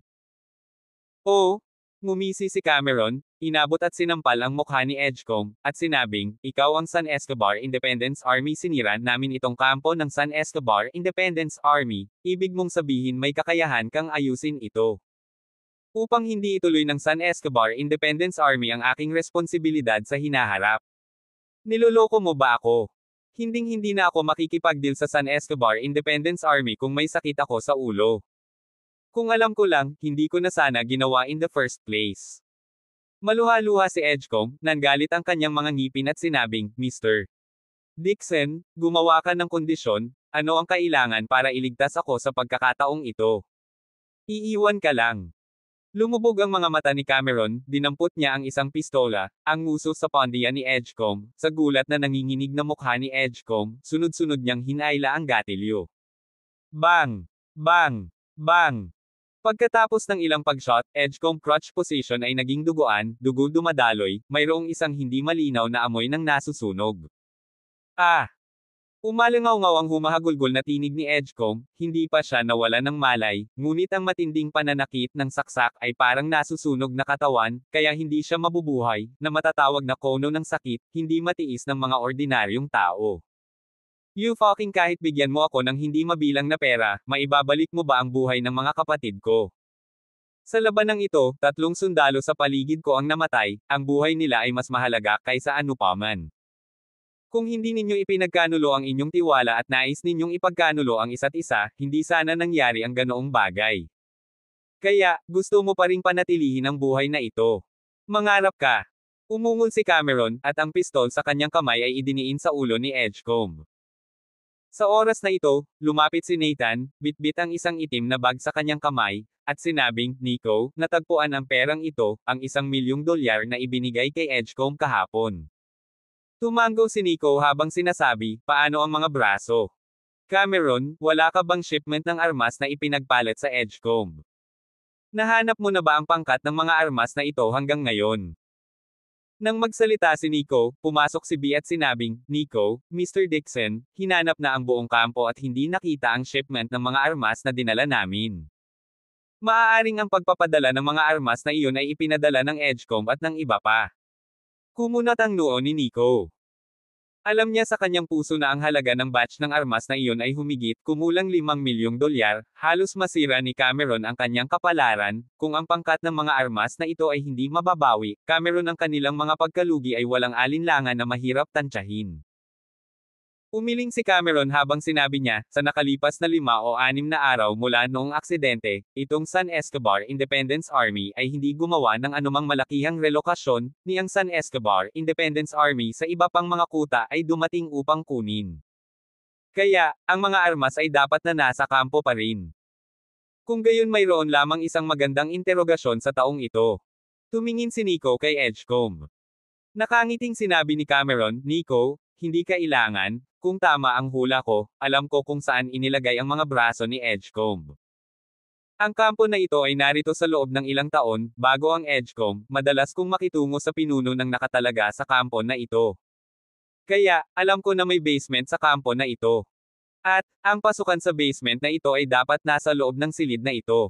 Oo, oh, ngumisi si Cameron, Inabot at sinampal ang mukha ni Edgecombe, at sinabing, Ikaw ang San Escobar Independence Army sinira namin itong kampo ng San Escobar Independence Army, ibig mong sabihin may kakayahan kang ayusin ito. Upang hindi ituloy ng San Escobar Independence Army ang aking responsibilidad sa hinaharap. Niloloko mo ba ako? Hinding-hindi na ako makikipagdil sa San Escobar Independence Army kung may sakit ako sa ulo. Kung alam ko lang, hindi ko na sana ginawa in the first place. Maluha-luha si Edgecombe, nanggalit ang kanyang mga ngipin at sinabing, Mr. Dixon, gumawa ka ng kondisyon, ano ang kailangan para iligtas ako sa pagkakataong ito? Iiwan ka lang. Lumubog ang mga mata ni Cameron, dinampot niya ang isang pistola, ang nguso sa pandiya ni Edgecombe, sa gulat na nanginginig na mukha ni Edgecombe, sunod-sunod niyang hinayla ang gatilyo. Bang! Bang! Bang! Pagkatapos ng ilang pagshot, edgecomb crutch position ay naging duguan, dugo dumadaloy, mayroong isang hindi malinaw na amoy ng nasusunog. Ah! Umalangaw-ngaw ang humahagulgol na tinig ni Edgecomb, hindi pa siya nawala ng malay, ngunit ang matinding pananakit ng saksak ay parang nasusunog na katawan, kaya hindi siya mabubuhay, na matatawag na kono ng sakit, hindi matiis ng mga ordinaryong tao. You fucking kahit bigyan mo ako ng hindi mabilang na pera, maibabalik mo ba ang buhay ng mga kapatid ko? Sa labanang ito, tatlong sundalo sa paligid ko ang namatay, ang buhay nila ay mas mahalaga kaysa ano paman. Kung hindi ninyo ipinagkanulo ang inyong tiwala at nais ninyong ipagkanulo ang isa't isa, hindi sana nangyari ang ganoong bagay. Kaya, gusto mo pa ring panatilihin ang buhay na ito. Mangarap ka. Umungol si Cameron, at ang pistol sa kanyang kamay ay idiniin sa ulo ni Edgecombe. Sa oras na ito, lumapit si Nathan, bitbit ang isang itim na bag sa kanyang kamay, at sinabing, Nico, natagpuan ang perang ito, ang isang milyong dolyar na ibinigay kay Edgecomb kahapon. Tumango si Nico habang sinasabi, paano ang mga braso? Cameron, wala ka bang shipment ng armas na ipinagpalit sa Edgecomb? Nahanap mo na ba ang pangkat ng mga armas na ito hanggang ngayon? Nang magsalita si Nico, pumasok si B at sinabing, Nico, Mr. Dixon, hinanap na ang buong kampo at hindi nakita ang shipment ng mga armas na dinala namin. Maaaring ang pagpapadala ng mga armas na iyon ay ipinadala ng Edgecomb at ng iba pa. Kumunat ang noo ni Nico. Alam niya sa kanyang puso na ang halaga ng batch ng armas na iyon ay humigit kumulang 5 milyong dolyar, halos masira ni Cameron ang kanyang kapalaran, kung ang pangkat ng mga armas na ito ay hindi mababawi, Cameron ang kanilang mga pagkalugi ay walang alinlangan na mahirap tansyahin. Umiling si Cameron habang sinabi niya, sa nakalipas na lima o anim na araw mula noong aksidente, itong San Escobar Independence Army ay hindi gumawa ng anumang malakihang relokasyon, ni ang San Escobar Independence Army sa iba pang mga kuta ay dumating upang kunin. Kaya, ang mga armas ay dapat na nasa kampo pa rin. Kung gayon mayroon lamang isang magandang interogasyon sa taong ito. Tumingin si Nico kay Edgecombe. Nakangiting sinabi ni Cameron, Nico, hindi kailangan, kung tama ang hula ko, alam ko kung saan inilagay ang mga braso ni Edgecomb. Ang kampo na ito ay narito sa loob ng ilang taon, bago ang Edgecomb, madalas kong makitungo sa pinuno ng nakatalaga sa kampo na ito. Kaya, alam ko na may basement sa kampo na ito. At, ang pasukan sa basement na ito ay dapat nasa loob ng silid na ito.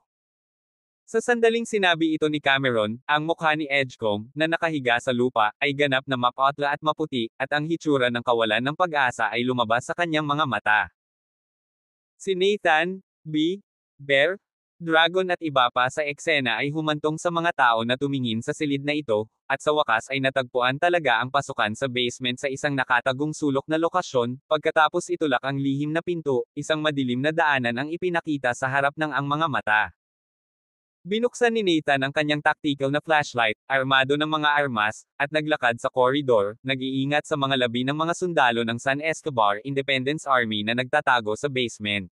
Sa sandaling sinabi ito ni Cameron, ang mukha ni Edgecombe, na nakahiga sa lupa, ay ganap na mapatla at maputi, at ang hitsura ng kawalan ng pag-asa ay lumabas sa kanyang mga mata. Si Nathan, B. Bear, Dragon at iba pa sa eksena ay humantong sa mga tao na tumingin sa silid na ito, at sa wakas ay natagpuan talaga ang pasukan sa basement sa isang nakatagong sulok na lokasyon, pagkatapos itulak ang lihim na pinto, isang madilim na daanan ang ipinakita sa harap ng ang mga mata. Binuksan ni Nathan ang kanyang tactical na flashlight, armado ng mga armas, at naglakad sa koridor, nag-iingat sa mga labi ng mga sundalo ng San Escobar Independence Army na nagtatago sa basement.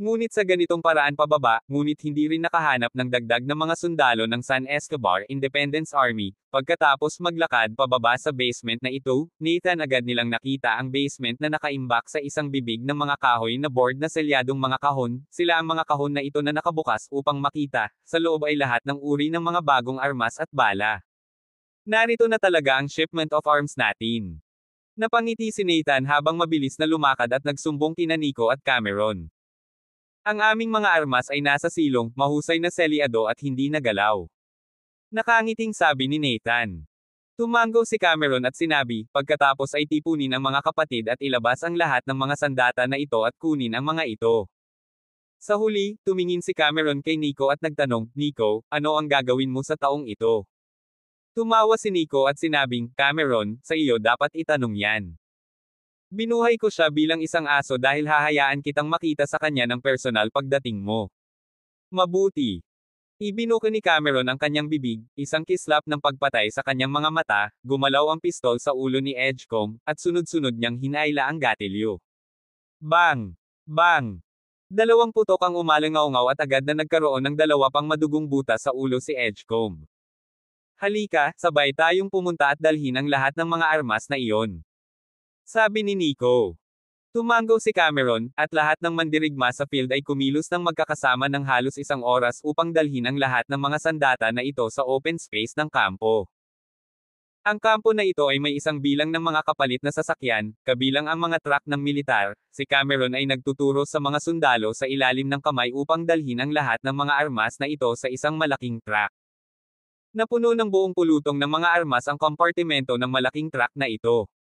Ngunit sa ganitong paraan pababa, ngunit hindi rin nakahanap ng dagdag na mga sundalo ng San Escobar Independence Army. Pagkatapos maglakad pababa sa basement na ito, Nathan agad nilang nakita ang basement na nakaimbak sa isang bibig ng mga kahoy na board na selyadong mga kahon. Sila ang mga kahon na ito na nakabukas upang makita. Sa loob ay lahat ng uri ng mga bagong armas at bala. Narito na talaga ang shipment of arms natin. Napangiti si Nathan habang mabilis na lumakad at nagsumbong kina Nico at Cameron. Ang aming mga armas ay nasa silong, mahusay na selyado at hindi nagalaw. Nakangiting sabi ni Nathan. Tumanggo si Cameron at sinabi, pagkatapos ay tipunin ang mga kapatid at ilabas ang lahat ng mga sandata na ito at kunin ang mga ito. Sa huli, tumingin si Cameron kay Nico at nagtanong, Nico, ano ang gagawin mo sa taong ito? Tumawa si Nico at sinabing, Cameron, sa iyo dapat itanong yan. Binuhay ko siya bilang isang aso dahil hahayaan kitang makita sa kanya ng personal pagdating mo. Mabuti. Ibinuko ni Cameron ang kanyang bibig, isang kislap ng pagpatay sa kanyang mga mata, gumalaw ang pistol sa ulo ni Edgecomb, at sunod-sunod niyang hinaila ang gatilyo. Bang! Bang! Dalawang putok ang umalangaungaw at agad na nagkaroon ng dalawa pang madugong buta sa ulo si Edgecomb. Halika, sabay tayong pumunta at dalhin ang lahat ng mga armas na iyon. Sabi ni Nico. Tumanggo si Cameron, at lahat ng mandirigma sa field ay kumilos ng magkakasama ng halos isang oras upang dalhin ang lahat ng mga sandata na ito sa open space ng kampo. Ang kampo na ito ay may isang bilang ng mga kapalit na sasakyan, kabilang ang mga truck ng militar, si Cameron ay nagtuturo sa mga sundalo sa ilalim ng kamay upang dalhin ang lahat ng mga armas na ito sa isang malaking truck. Napuno ng buong pulutong ng mga armas ang kompartimento ng malaking truck na ito.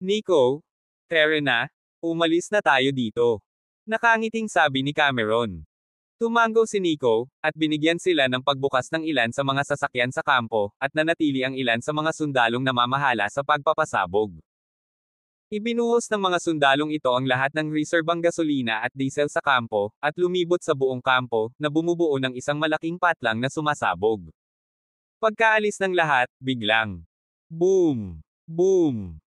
Nico, tere na, umalis na tayo dito. Nakangiting sabi ni Cameron. Tumango si Nico, at binigyan sila ng pagbukas ng ilan sa mga sasakyan sa kampo, at nanatili ang ilan sa mga sundalong namamahala sa pagpapasabog. Ibinuhos ng mga sundalong ito ang lahat ng reserbang gasolina at diesel sa kampo, at lumibot sa buong kampo, na bumubuo ng isang malaking patlang na sumasabog. Pagkaalis ng lahat, biglang. Boom! Boom!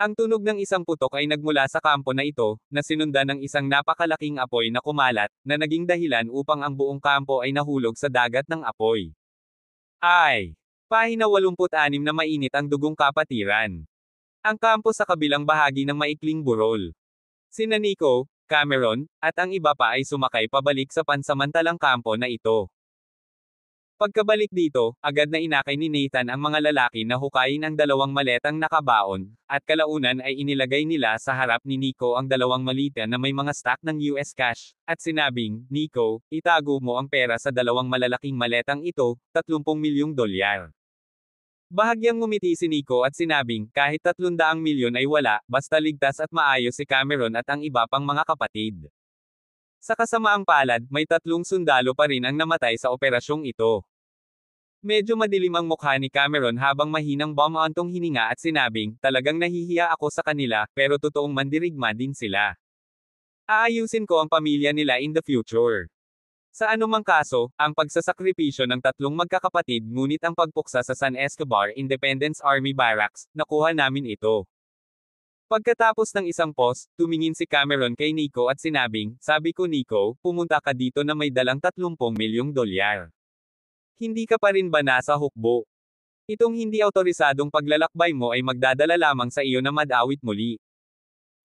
Ang tunog ng isang putok ay nagmula sa kampo na ito, na sinunda ng isang napakalaking apoy na kumalat, na naging dahilan upang ang buong kampo ay nahulog sa dagat ng apoy. Ay! Pahina 86 na mainit ang dugong kapatiran. Ang kampo sa kabilang bahagi ng maikling burol. Sina Nico, Cameron, at ang iba pa ay sumakay pabalik sa pansamantalang kampo na ito. Pagkabalik dito, agad na inakay ni Nathan ang mga lalaki na hukayin ang dalawang maletang nakabaon, at kalaunan ay inilagay nila sa harap ni Nico ang dalawang malita na may mga stack ng US cash, at sinabing, Nico, itago mo ang pera sa dalawang malalaking maletang ito, 30 milyong dolyar. Bahagyang ngumiti si Nico at sinabing, kahit 300 milyon ay wala, basta ligtas at maayos si Cameron at ang iba pang mga kapatid. Sa kasamaang palad, may tatlong sundalo pa rin ang namatay sa operasyong ito. Medyo madilim ang mukha ni Cameron habang mahinang bomantong hininga at sinabing, talagang nahihiya ako sa kanila, pero totoong mandirigma din sila. Aayusin ko ang pamilya nila in the future. Sa anumang kaso, ang pagsasakripisyo ng tatlong magkakapatid ngunit ang pagpuksa sa San Escobar Independence Army Barracks, nakuha namin ito. Pagkatapos ng isang pause, tumingin si Cameron kay Nico at sinabing, Sabi ko Nico, pumunta ka dito na may dalang 30 milyong dolyar. Hindi ka pa rin ba nasa hukbo? Itong hindi autorisadong paglalakbay mo ay magdadala lamang sa iyo na madawit muli.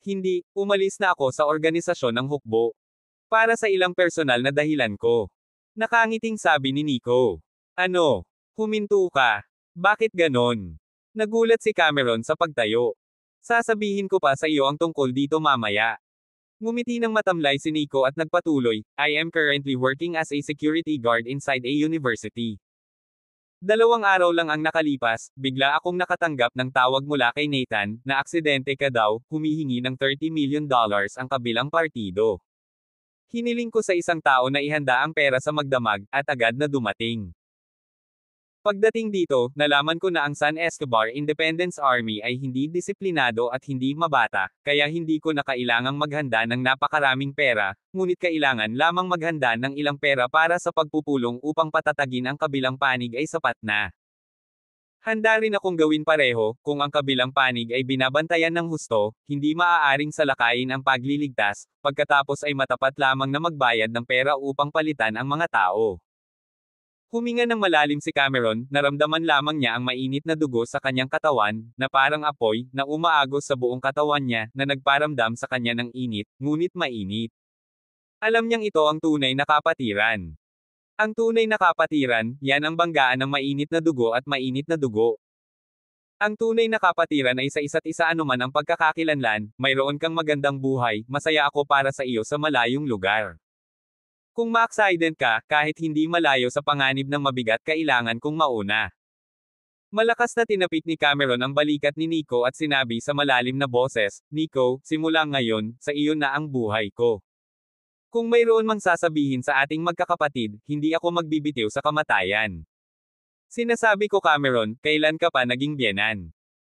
Hindi, umalis na ako sa organisasyon ng hukbo. Para sa ilang personal na dahilan ko. Nakangiting sabi ni Nico. Ano? Huminto ka? Bakit ganon? Nagulat si Cameron sa pagtayo. Sasabihin ko pa sa iyo ang tungkol dito mamaya. Ngumiti ng matamlay si Nico at nagpatuloy, I am currently working as a security guard inside a university. Dalawang araw lang ang nakalipas, bigla akong nakatanggap ng tawag mula kay Nathan, na aksidente ka daw, humihingi ng 30 million dollars ang kabilang partido. Hiniling ko sa isang tao na ihanda ang pera sa magdamag, at agad na dumating. Pagdating dito, nalaman ko na ang San Escobar Independence Army ay hindi disiplinado at hindi mabata, kaya hindi ko na kailangang maghanda ng napakaraming pera, ngunit kailangan lamang maghanda ng ilang pera para sa pagpupulong upang patatagin ang kabilang panig ay sapat na. Handa rin akong gawin pareho, kung ang kabilang panig ay binabantayan ng husto, hindi maaaring salakayin ang pagliligtas, pagkatapos ay matapat lamang na magbayad ng pera upang palitan ang mga tao. Huminga ng malalim si Cameron, naramdaman lamang niya ang mainit na dugo sa kanyang katawan, na parang apoy, na umaagos sa buong katawan niya, na nagparamdam sa kanya ng init, ngunit mainit. Alam niyang ito ang tunay na kapatiran. Ang tunay na kapatiran, yan ang banggaan ng mainit na dugo at mainit na dugo. Ang tunay na kapatiran ay sa isa't isa anuman ang pagkakakilanlan, mayroon kang magandang buhay, masaya ako para sa iyo sa malayong lugar. Kung ma-accident ka, kahit hindi malayo sa panganib ng mabigat kailangan kong mauna. Malakas na tinapik ni Cameron ang balikat ni Nico at sinabi sa malalim na boses, Nico, simula ngayon, sa iyo na ang buhay ko. Kung mayroon mang sasabihin sa ating magkakapatid, hindi ako magbibitiw sa kamatayan. Sinasabi ko Cameron, kailan ka pa naging biyenan?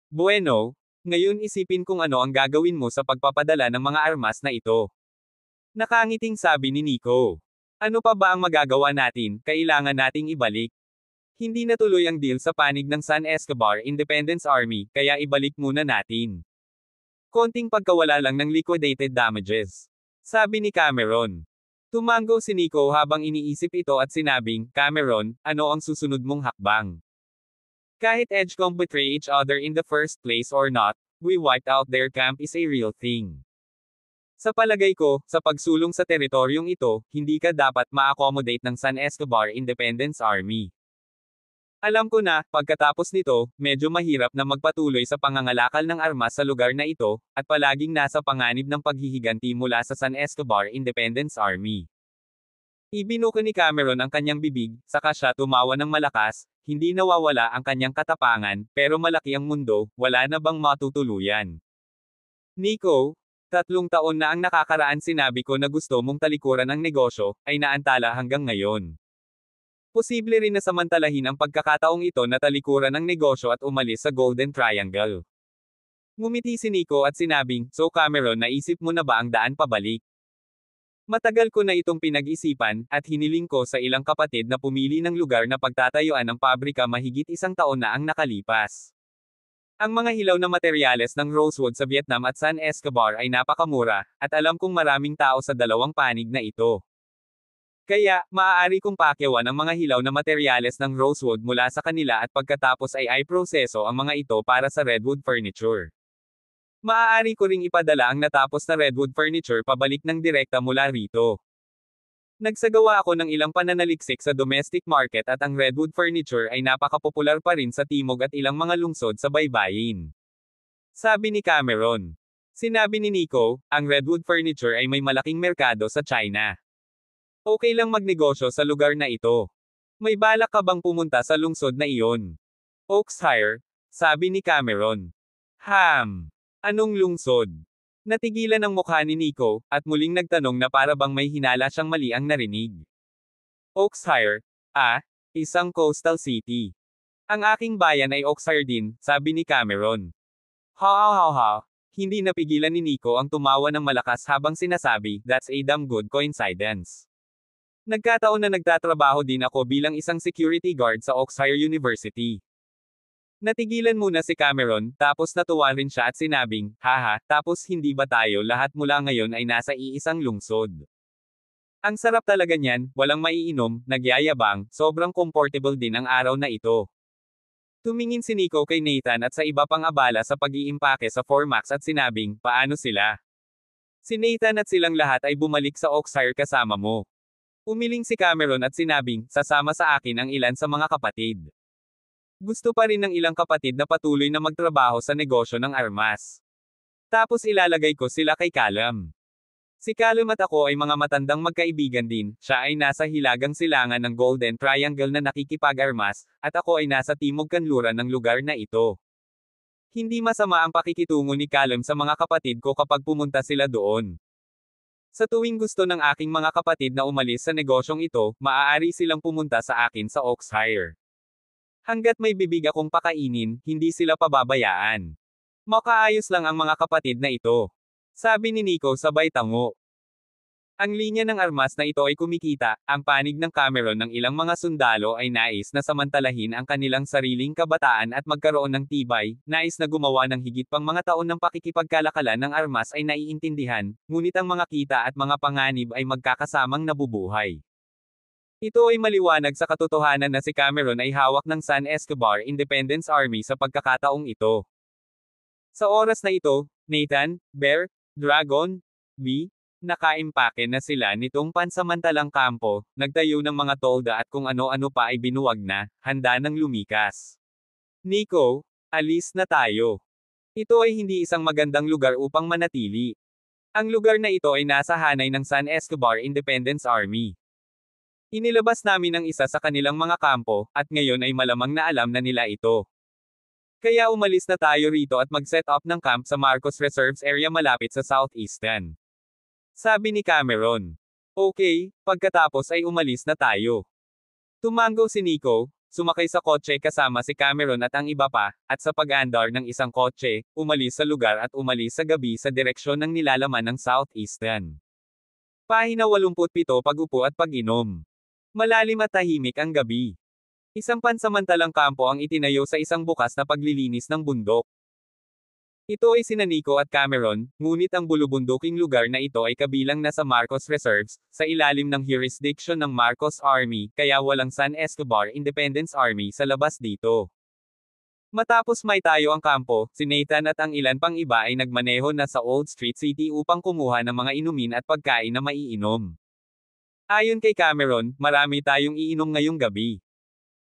Bueno, ngayon isipin kung ano ang gagawin mo sa pagpapadala ng mga armas na ito. Nakangiting sabi ni Nico. Ano pa ba ang magagawa natin, kailangan nating ibalik? Hindi natuloy ang deal sa panig ng San Escobar Independence Army, kaya ibalik muna natin. Konting pagkawala lang ng liquidated damages. Sabi ni Cameron. Tumango si Nico habang iniisip ito at sinabing, Cameron, ano ang susunod mong hakbang? Kahit Edgecombe betray each other in the first place or not, we wiped out their camp is a real thing. Sa palagay ko, sa pagsulong sa teritoryong ito, hindi ka dapat ma-accommodate ng San Escobar Independence Army. Alam ko na, pagkatapos nito, medyo mahirap na magpatuloy sa pangangalakal ng armas sa lugar na ito, at palaging nasa panganib ng paghihiganti mula sa San Escobar Independence Army. Ibinuko ni Cameron ang kanyang bibig, saka siya tumawa ng malakas, hindi nawawala ang kanyang katapangan, pero malaki ang mundo, wala na bang matutuluyan? Nico, Tatlong taon na ang nakakaraan sinabi ko na gusto mong talikuran ang negosyo, ay naantala hanggang ngayon. Posible rin na samantalahin ang pagkakataong ito na talikuran ang negosyo at umalis sa Golden Triangle. Ngumiti si Nico at sinabing, So Cameron naisip mo na ba ang daan pabalik? Matagal ko na itong pinag-isipan, at hiniling ko sa ilang kapatid na pumili ng lugar na pagtatayuan ng pabrika mahigit isang taon na ang nakalipas. Ang mga hilaw na materyales ng rosewood sa Vietnam at San Escobar ay napakamura, at alam kong maraming tao sa dalawang panig na ito. Kaya, maaari kong pakyawan ang mga hilaw na materyales ng rosewood mula sa kanila at pagkatapos ay ay proseso ang mga ito para sa redwood furniture. Maaari ko ring ipadala ang natapos na redwood furniture pabalik ng direkta mula rito. Nagsagawa ako ng ilang pananaliksik sa domestic market at ang redwood furniture ay napakapopular pa rin sa timog at ilang mga lungsod sa baybayin. Sabi ni Cameron. Sinabi ni Nico, ang redwood furniture ay may malaking merkado sa China. Okay lang magnegosyo sa lugar na ito. May balak ka bang pumunta sa lungsod na iyon? Oakshire, sabi ni Cameron. Ham! Anong lungsod? Natigilan ang mukha ni Nico, at muling nagtanong na para bang may hinala siyang mali ang narinig. Oxhire, ah, isang coastal city. Ang aking bayan ay Oxhire din, sabi ni Cameron. Ha ha ha ha, hindi napigilan ni Nico ang tumawa ng malakas habang sinasabi, that's a damn good coincidence. Nagkataon na nagtatrabaho din ako bilang isang security guard sa Oxhire University. Natigilan muna si Cameron, tapos natuwa rin siya at sinabing, haha, tapos hindi ba tayo lahat mula ngayon ay nasa iisang lungsod? Ang sarap talaga niyan, walang maiinom, nagyayabang, sobrang comfortable din ang araw na ito. Tumingin si Nico kay Nathan at sa iba pang abala sa pag-iimpake sa Formax at sinabing, paano sila? Si Nathan at silang lahat ay bumalik sa Oxfire kasama mo. Umiling si Cameron at sinabing, sasama sa akin ang ilan sa mga kapatid. Gusto pa rin ng ilang kapatid na patuloy na magtrabaho sa negosyo ng armas. Tapos ilalagay ko sila kay Kalam. Si Kalam at ako ay mga matandang magkaibigan din, siya ay nasa hilagang silangan ng Golden Triangle na nakikipag-armas, at ako ay nasa timog kanluran ng lugar na ito. Hindi masama ang pakikitungo ni Kalam sa mga kapatid ko kapag pumunta sila doon. Sa tuwing gusto ng aking mga kapatid na umalis sa negosyong ito, maaari silang pumunta sa akin sa Oxhire. Hanggat may bibig akong pakainin, hindi sila pababayaan. Makaayos lang ang mga kapatid na ito. Sabi ni Nico sabay tango. Ang linya ng armas na ito ay kumikita, ang panig ng Cameron ng ilang mga sundalo ay nais na samantalahin ang kanilang sariling kabataan at magkaroon ng tibay, nais na gumawa ng higit pang mga taon ng pakikipagkalakalan ng armas ay naiintindihan, ngunit ang mga kita at mga panganib ay magkakasamang nabubuhay. Ito ay maliwanag sa katotohanan na si Cameron ay hawak ng San Escobar Independence Army sa pagkakataong ito. Sa oras na ito, Nathan, Bear, Dragon, B, nakaimpake na sila nitong pansamantalang kampo, nagtayo ng mga tolda at kung ano-ano pa ay binuwag na, handa ng lumikas. Nico, alis na tayo. Ito ay hindi isang magandang lugar upang manatili. Ang lugar na ito ay nasa hanay ng San Escobar Independence Army. Inilabas namin ang isa sa kanilang mga kampo, at ngayon ay malamang na alam na nila ito. Kaya umalis na tayo rito at mag-set up ng camp sa Marcos Reserves area malapit sa Southeastern. Sabi ni Cameron. Okay, pagkatapos ay umalis na tayo. Tumango si Nico, sumakay sa kotse kasama si Cameron at ang iba pa, at sa pag-andar ng isang kotse, umalis sa lugar at umalis sa gabi sa direksyon ng nilalaman ng Southeastern. Pahina 87 Pag-upo at pag-inom Malalim at tahimik ang gabi. Isang pansamantalang kampo ang itinayo sa isang bukas na paglilinis ng bundok. Ito ay sinaniko at Cameron, ngunit ang bulubunduking lugar na ito ay kabilang na sa Marcos Reserves, sa ilalim ng jurisdiction ng Marcos Army, kaya walang San Escobar Independence Army sa labas dito. Matapos may tayo ang kampo, si Nathan at ang ilan pang iba ay nagmaneho na sa Old Street City upang kumuha ng mga inumin at pagkain na maiinom. Ayon kay Cameron, marami tayong iinom ngayong gabi.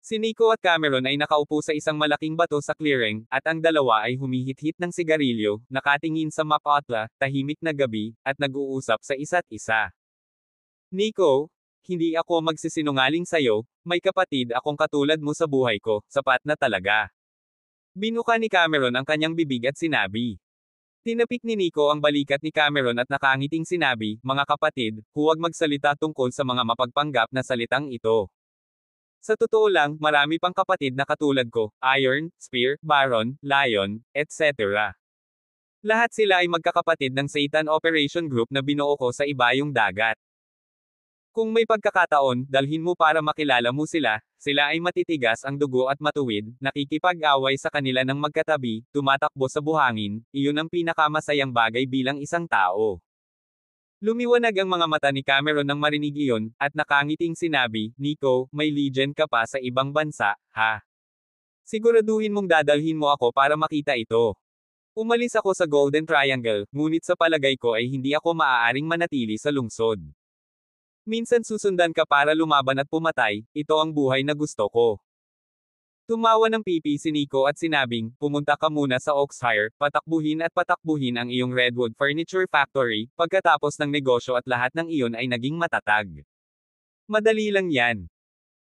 Si Nico at Cameron ay nakaupo sa isang malaking bato sa clearing, at ang dalawa ay humihit-hit ng sigarilyo, nakatingin sa mapatla, tahimik na gabi, at nag-uusap sa isa't isa. Nico, hindi ako magsisinungaling sa'yo, may kapatid akong katulad mo sa buhay ko, sapat na talaga. Binuka ni Cameron ang kanyang bibig at sinabi. Tinapik ni Nico ang balikat ni Cameron at nakangiting sinabi, mga kapatid, huwag magsalita tungkol sa mga mapagpanggap na salitang ito. Sa totoo lang, marami pang kapatid na katulad ko, Iron, Spear, Baron, Lion, etc. Lahat sila ay magkakapatid ng Satan Operation Group na binuo ko sa iba ibayong dagat. Kung may pagkakataon, dalhin mo para makilala mo sila, sila ay matitigas ang dugo at matuwid, nakikipag-away sa kanila ng magkatabi, tumatakbo sa buhangin, iyon ang pinakamasayang bagay bilang isang tao. Lumiwanag ang mga mata ni Cameron nang marinig iyon, at nakangiting sinabi, Nico, may legend ka pa sa ibang bansa, ha? Siguraduhin mong dadalhin mo ako para makita ito. Umalis ako sa Golden Triangle, ngunit sa palagay ko ay hindi ako maaaring manatili sa lungsod. Minsan susundan ka para lumaban at pumatay, ito ang buhay na gusto ko. Tumawa ng pipi si Nico at sinabing, pumunta ka muna sa Oxhire, patakbuhin at patakbuhin ang iyong Redwood Furniture Factory, pagkatapos ng negosyo at lahat ng iyon ay naging matatag. Madali lang yan.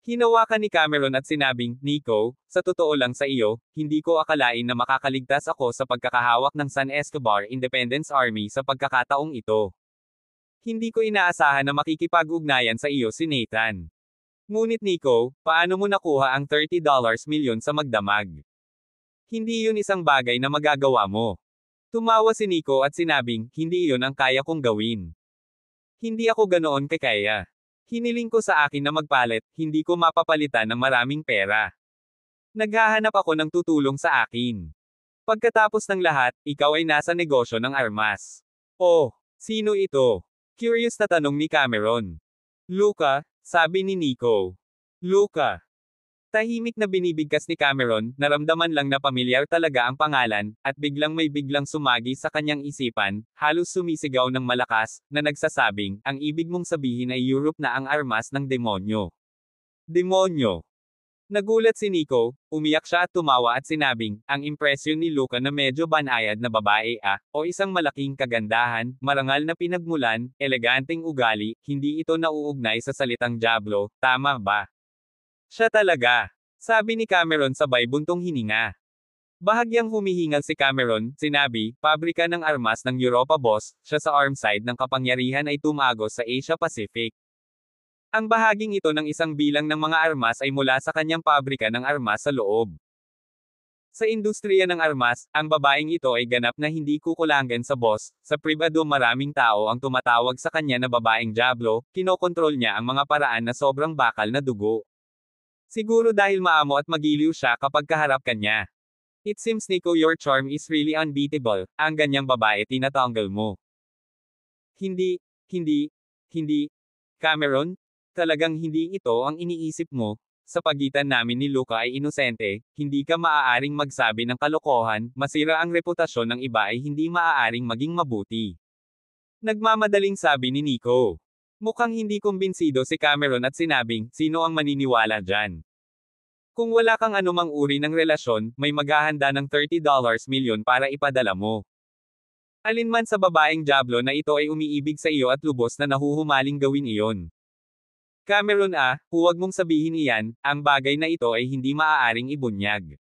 Hinawakan ni Cameron at sinabing, Nico, sa totoo lang sa iyo, hindi ko akalain na makakaligtas ako sa pagkakahawak ng San Escobar Independence Army sa pagkakataong ito. Hindi ko inaasahan na makikipag-ugnayan sa iyo si Nathan. Ngunit Nico, paano mo nakuha ang $30 milyon sa magdamag? Hindi yun isang bagay na magagawa mo. Tumawa si Nico at sinabing, hindi yun ang kaya kong gawin. Hindi ako ganoon kakaya. Hiniling ko sa akin na magpalit, hindi ko mapapalitan ng maraming pera. Naghahanap ako ng tutulong sa akin. Pagkatapos ng lahat, ikaw ay nasa negosyo ng armas. Oh, sino ito? Curious na tanong ni Cameron. Luca, sabi ni Nico. Luca. Tahimik na binibigkas ni Cameron, naramdaman lang na pamilyar talaga ang pangalan, at biglang may biglang sumagi sa kanyang isipan, halos sumisigaw ng malakas, na nagsasabing, ang ibig mong sabihin ay Europe na ang armas ng demonyo. Demonyo. Nagulat si Nico, umiyak siya at tumawa at sinabing, ang impresyon ni Luca na medyo banayad na babae ah, o isang malaking kagandahan, marangal na pinagmulan, eleganteng ugali, hindi ito nauugnay sa salitang Diablo, tama ba? Siya talaga. Sabi ni Cameron sabay buntong hininga. Bahagyang humihingal si Cameron, sinabi, pabrika ng armas ng Europa Boss, siya sa arm side ng kapangyarihan ay tumago sa Asia Pacific. Ang bahaging ito ng isang bilang ng mga armas ay mula sa kanyang pabrika ng armas sa loob. Sa industriya ng armas, ang babaeng ito ay ganap na hindi kukulangan sa boss, sa pribado maraming tao ang tumatawag sa kanya na babaeng Diablo, kinokontrol niya ang mga paraan na sobrang bakal na dugo. Siguro dahil maamo at magiliw siya kapag kaharap kanya. It seems Nico your charm is really unbeatable, ang ganyang babae tinatanggal mo. Hindi, hindi, hindi, Cameron, talagang hindi ito ang iniisip mo, sa pagitan namin ni Luca ay inosente, hindi ka maaaring magsabi ng kalokohan, masira ang reputasyon ng iba ay hindi maaaring maging mabuti. Nagmamadaling sabi ni Nico. Mukhang hindi kumbinsido si Cameron at sinabing, sino ang maniniwala dyan? Kung wala kang anumang uri ng relasyon, may maghahanda ng $30 million para ipadala mo. Alinman sa babaeng jablo na ito ay umiibig sa iyo at lubos na nahuhumaling gawin iyon. Cameron ah, huwag mong sabihin iyan, ang bagay na ito ay hindi maaaring ibunyag.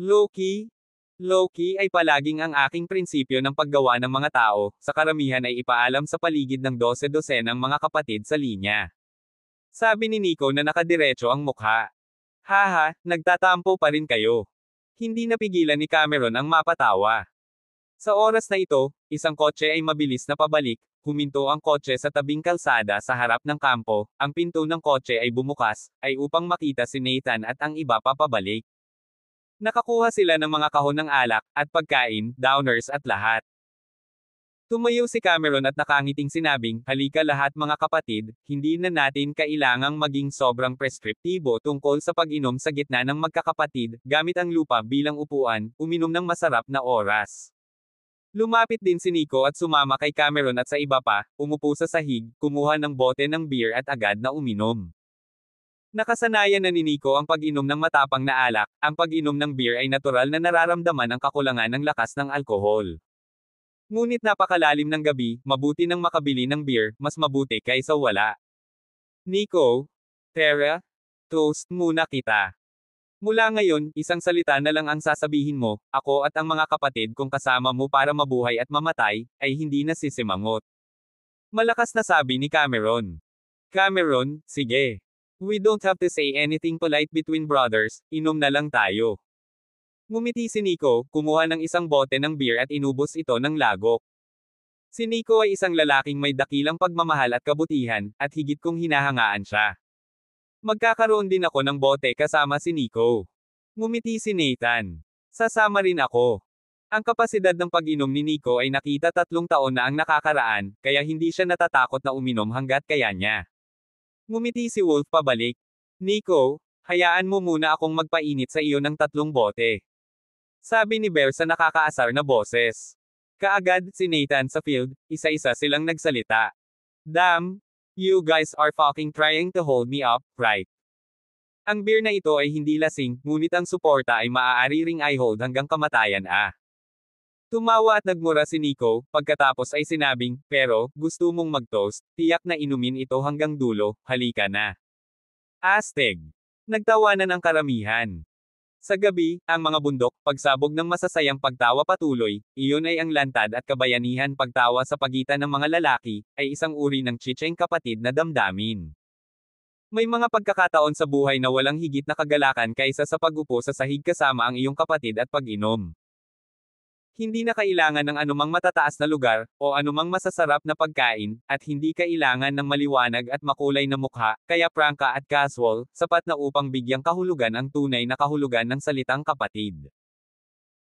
Loki? Loki ay palaging ang aking prinsipyo ng paggawa ng mga tao, sa karamihan ay ipaalam sa paligid ng 12 dose ng mga kapatid sa linya. Sabi ni Nico na nakadiretso ang mukha. Haha, nagtatampo pa rin kayo. Hindi napigilan ni Cameron ang mapatawa. Sa oras na ito, isang kotse ay mabilis na pabalik, huminto ang kotse sa tabing kalsada sa harap ng kampo, ang pinto ng kotse ay bumukas, ay upang makita si Nathan at ang iba pa pabalik. Nakakuha sila ng mga kahon ng alak, at pagkain, downers at lahat. Tumayo si Cameron at nakangiting sinabing, halika lahat mga kapatid, hindi na natin kailangang maging sobrang preskriptibo tungkol sa pag-inom sa gitna ng magkakapatid, gamit ang lupa bilang upuan, uminom ng masarap na oras. Lumapit din si Nico at sumama kay Cameron at sa iba pa, umupo sa sahig, kumuha ng bote ng beer at agad na uminom. Nakasanayan na ni Nico ang pag-inom ng matapang na alak, ang pag-inom ng beer ay natural na nararamdaman ang kakulangan ng lakas ng alkohol. Ngunit napakalalim ng gabi, mabuti nang makabili ng beer, mas mabuti kaysa wala. Nico, Tara, toast muna kita. Mula ngayon, isang salita na lang ang sasabihin mo, ako at ang mga kapatid kong kasama mo para mabuhay at mamatay, ay hindi na sisimangot. Malakas na sabi ni Cameron. Cameron, sige. We don't have to say anything polite between brothers, inom na lang tayo. Ngumiti si Nico, kumuha ng isang bote ng beer at inubos ito ng lagok. Si Nico ay isang lalaking may dakilang pagmamahal at kabutihan, at higit kong hinahangaan siya. Magkakaroon din ako ng bote kasama si Nico. Ngumiti si Nathan. Sasama rin ako. Ang kapasidad ng pag-inom ni Nico ay nakita tatlong taon na ang nakakaraan, kaya hindi siya natatakot na uminom hanggat kaya niya. Ngumiti si Wolf pabalik. Nico, hayaan mo muna akong magpainit sa iyo ng tatlong bote. Sabi ni Bear sa nakakaasar na boses. Kaagad, si Nathan sa field, isa-isa silang nagsalita. Dam, You guys are fucking trying to hold me up, right? Ang beer na ito ay hindi lasing, ngunit ang suporta ay maaari ring I hold hanggang kamatayan ah. Tumawa at nagmura si Nico, pagkatapos ay sinabing, pero, gusto mong mag-toast, tiyak na inumin ito hanggang dulo, halika na. Asteg. Nagtawanan ang karamihan. Sa gabi, ang mga bundok, pagsabog ng masasayang pagtawa patuloy, iyon ay ang lantad at kabayanihan pagtawa sa pagitan ng mga lalaki, ay isang uri ng chicheng kapatid na damdamin. May mga pagkakataon sa buhay na walang higit na kagalakan kaysa sa pag-upo sa sahig kasama ang iyong kapatid at pag-inom. Hindi na kailangan ng anumang matataas na lugar, o anumang masasarap na pagkain, at hindi kailangan ng maliwanag at makulay na mukha, kaya prangka at casual, sapat na upang bigyang kahulugan ang tunay na kahulugan ng salitang kapatid.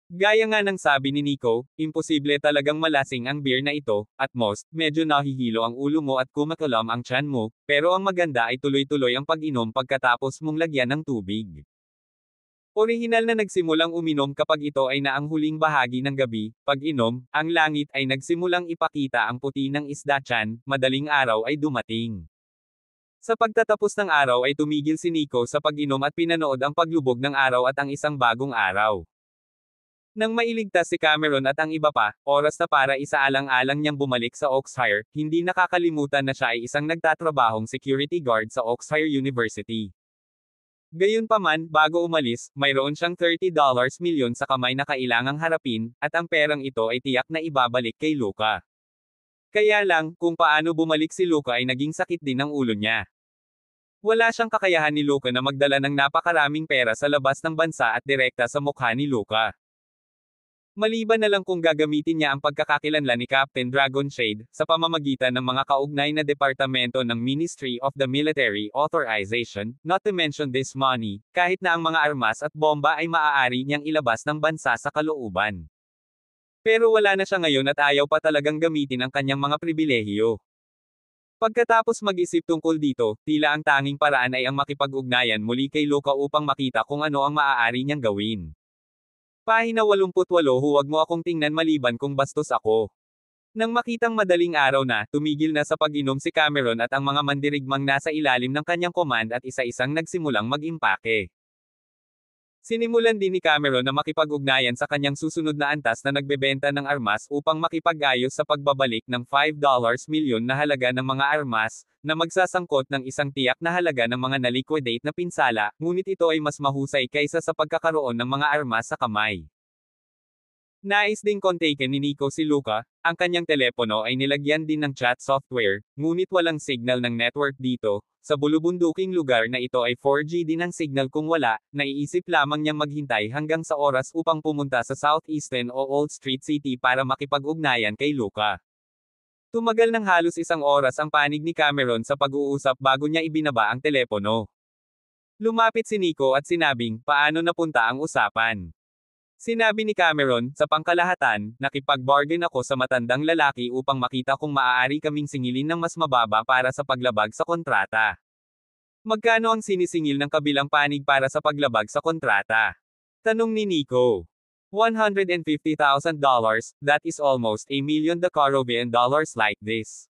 Gaya nga ng sabi ni Nico, imposible talagang malasing ang beer na ito, at most, medyo nahihilo ang ulo mo at kumakalam ang tiyan mo, pero ang maganda ay tuloy-tuloy ang pag-inom pagkatapos mong lagyan ng tubig. Orihinal na nagsimulang uminom kapag ito ay naang huling bahagi ng gabi, pag inom, ang langit ay nagsimulang ipakita ang puti ng isda tiyan, madaling araw ay dumating. Sa pagtatapos ng araw ay tumigil si Nico sa pag-inom at pinanood ang paglubog ng araw at ang isang bagong araw. Nang mailigtas si Cameron at ang iba pa, oras na para isaalang-alang niyang bumalik sa Oxfire, hindi nakakalimutan na siya ay isang nagtatrabahong security guard sa Oxfire University. Gayunpaman, bago umalis, mayroon siyang $30 dollars milyon sa kamay na kailangang harapin, at ang perang ito ay tiyak na ibabalik kay Luca. Kaya lang, kung paano bumalik si Luca ay naging sakit din ang ulo niya. Wala siyang kakayahan ni Luca na magdala ng napakaraming pera sa labas ng bansa at direkta sa mukha ni Luca. Maliban na lang kung gagamitin niya ang pagkakakilanlan ni Captain Dragon Shade sa pamamagitan ng mga kaugnay na departamento ng Ministry of the Military Authorization, not to mention this money, kahit na ang mga armas at bomba ay maaari niyang ilabas ng bansa sa kalooban. Pero wala na siya ngayon at ayaw pa talagang gamitin ang kanyang mga pribilehiyo. Pagkatapos mag-isip tungkol dito, tila ang tanging paraan ay ang makipag-ugnayan muli kay Luca upang makita kung ano ang maaari niyang gawin. Pahina 88 Huwag mo akong tingnan maliban kung bastos ako. Nang makitang madaling araw na, tumigil na sa pag-inom si Cameron at ang mga mandirigmang nasa ilalim ng kanyang command at isa-isang nagsimulang mag-impake. Sinimulan din ni Cameron na makipag-ugnayan sa kanyang susunod na antas na nagbebenta ng armas upang makipag-ayos sa pagbabalik ng $5 milyon na halaga ng mga armas, na magsasangkot ng isang tiyak na halaga ng mga na-liquidate na pinsala, ngunit ito ay mas mahusay kaysa sa pagkakaroon ng mga armas sa kamay. Nais ding kontake ni Nico si Luca, ang kanyang telepono ay nilagyan din ng chat software, ngunit walang signal ng network dito, sa bulubunduking lugar na ito ay 4G din ang signal kung wala, naiisip lamang niyang maghintay hanggang sa oras upang pumunta sa Southeastern o Old Street City para makipag-ugnayan kay Luca. Tumagal ng halos isang oras ang panig ni Cameron sa pag-uusap bago niya ibinaba ang telepono. Lumapit si Nico at sinabing, paano napunta ang usapan. Sinabi ni Cameron, sa pangkalahatan, nakipag-bargain ako sa matandang lalaki upang makita kung maaari kaming singilin ng mas mababa para sa paglabag sa kontrata. Magkano ang sinisingil ng kabilang panig para sa paglabag sa kontrata? Tanong ni Nico. $150,000, that is almost a million the Dakorovian dollars like this.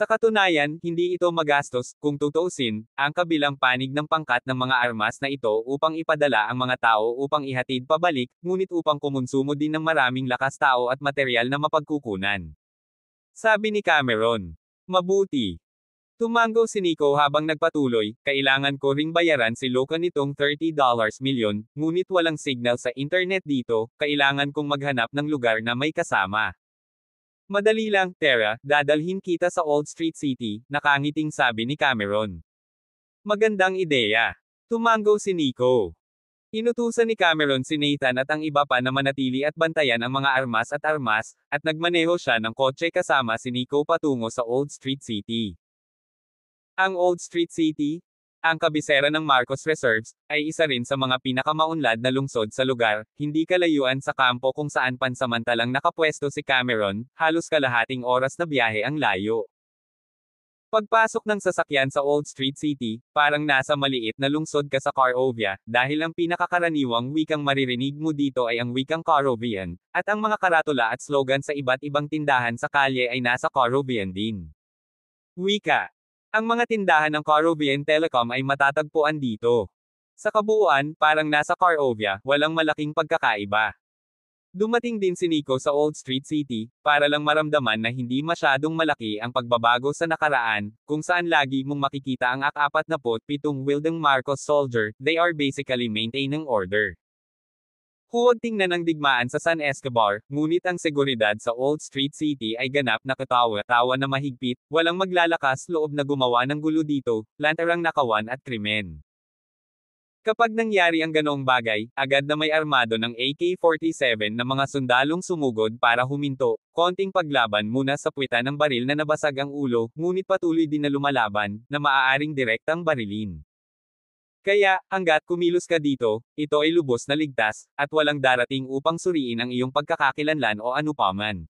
Sa katunayan, hindi ito magastos, kung tutuusin, ang kabilang panig ng pangkat ng mga armas na ito upang ipadala ang mga tao upang ihatid pabalik, ngunit upang kumonsumo din ng maraming lakas tao at material na mapagkukunan. Sabi ni Cameron. Mabuti. Tumango si Nico habang nagpatuloy, kailangan ko ring bayaran si Loka nitong $30 million, ngunit walang signal sa internet dito, kailangan kong maghanap ng lugar na may kasama. Madali lang, Tara, dadalhin kita sa Old Street City, nakangiting sabi ni Cameron. Magandang ideya. Tumango si Nico. Inutusan ni Cameron si Nathan at ang iba pa na manatili at bantayan ang mga armas at armas, at nagmaneho siya ng kotse kasama si Nico patungo sa Old Street City. Ang Old Street City, ang kabisera ng Marcos Reserves, ay isa rin sa mga pinakamaunlad na lungsod sa lugar, hindi kalayuan sa kampo kung saan pansamantalang nakapwesto si Cameron, halos kalahating oras na biyahe ang layo. Pagpasok ng sasakyan sa Old Street City, parang nasa maliit na lungsod ka sa Carovia, dahil ang pinakakaraniwang wikang maririnig mo dito ay ang wikang Carovian, at ang mga karatula at slogan sa iba't ibang tindahan sa kalye ay nasa Carovian din. Wika ang mga tindahan ng Carovian Telecom ay matatagpuan dito. Sa kabuuan, parang nasa Carovia, walang malaking pagkakaiba. Dumating din si Nico sa Old Street City, para lang maramdaman na hindi masyadong malaki ang pagbabago sa nakaraan, kung saan lagi mong makikita ang ak-47 Wildeng Marcos soldier, they are basically maintaining order. Huwag tingnan ang digmaan sa San Escobar, ngunit ang seguridad sa Old Street City ay ganap na katawa-tawa na mahigpit, walang maglalakas loob na gumawa ng gulo dito, lantarang nakawan at krimen. Kapag nangyari ang ganong bagay, agad na may armado ng AK-47 na mga sundalong sumugod para huminto, konting paglaban muna sa puwitan ng baril na nabasag ang ulo, ngunit patuloy din na lumalaban, na maaaring direktang barilin. Kaya, hanggat kumilos ka dito, ito ay lubos na ligtas, at walang darating upang suriin ang iyong pagkakakilanlan o anupaman.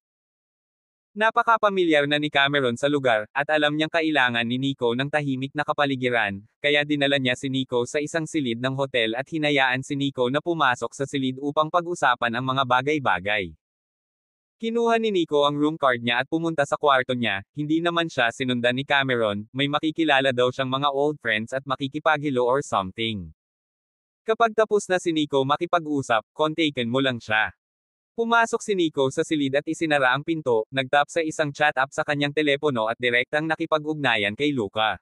Napakapamilyar na ni Cameron sa lugar, at alam niyang kailangan ni Nico ng tahimik na kapaligiran, kaya dinala niya si Nico sa isang silid ng hotel at hinayaan si Nico na pumasok sa silid upang pag-usapan ang mga bagay-bagay. Kinuha ni Nico ang room card niya at pumunta sa kwarto niya, hindi naman siya sinundan ni Cameron, may makikilala daw siyang mga old friends at makikipaghilo or something. Kapag tapos na si Nico makipag-usap, kontaken mo lang siya. Pumasok si Nico sa silid at isinara ang pinto, nagtap sa isang chat app sa kanyang telepono at direktang nakipag-ugnayan kay Luca.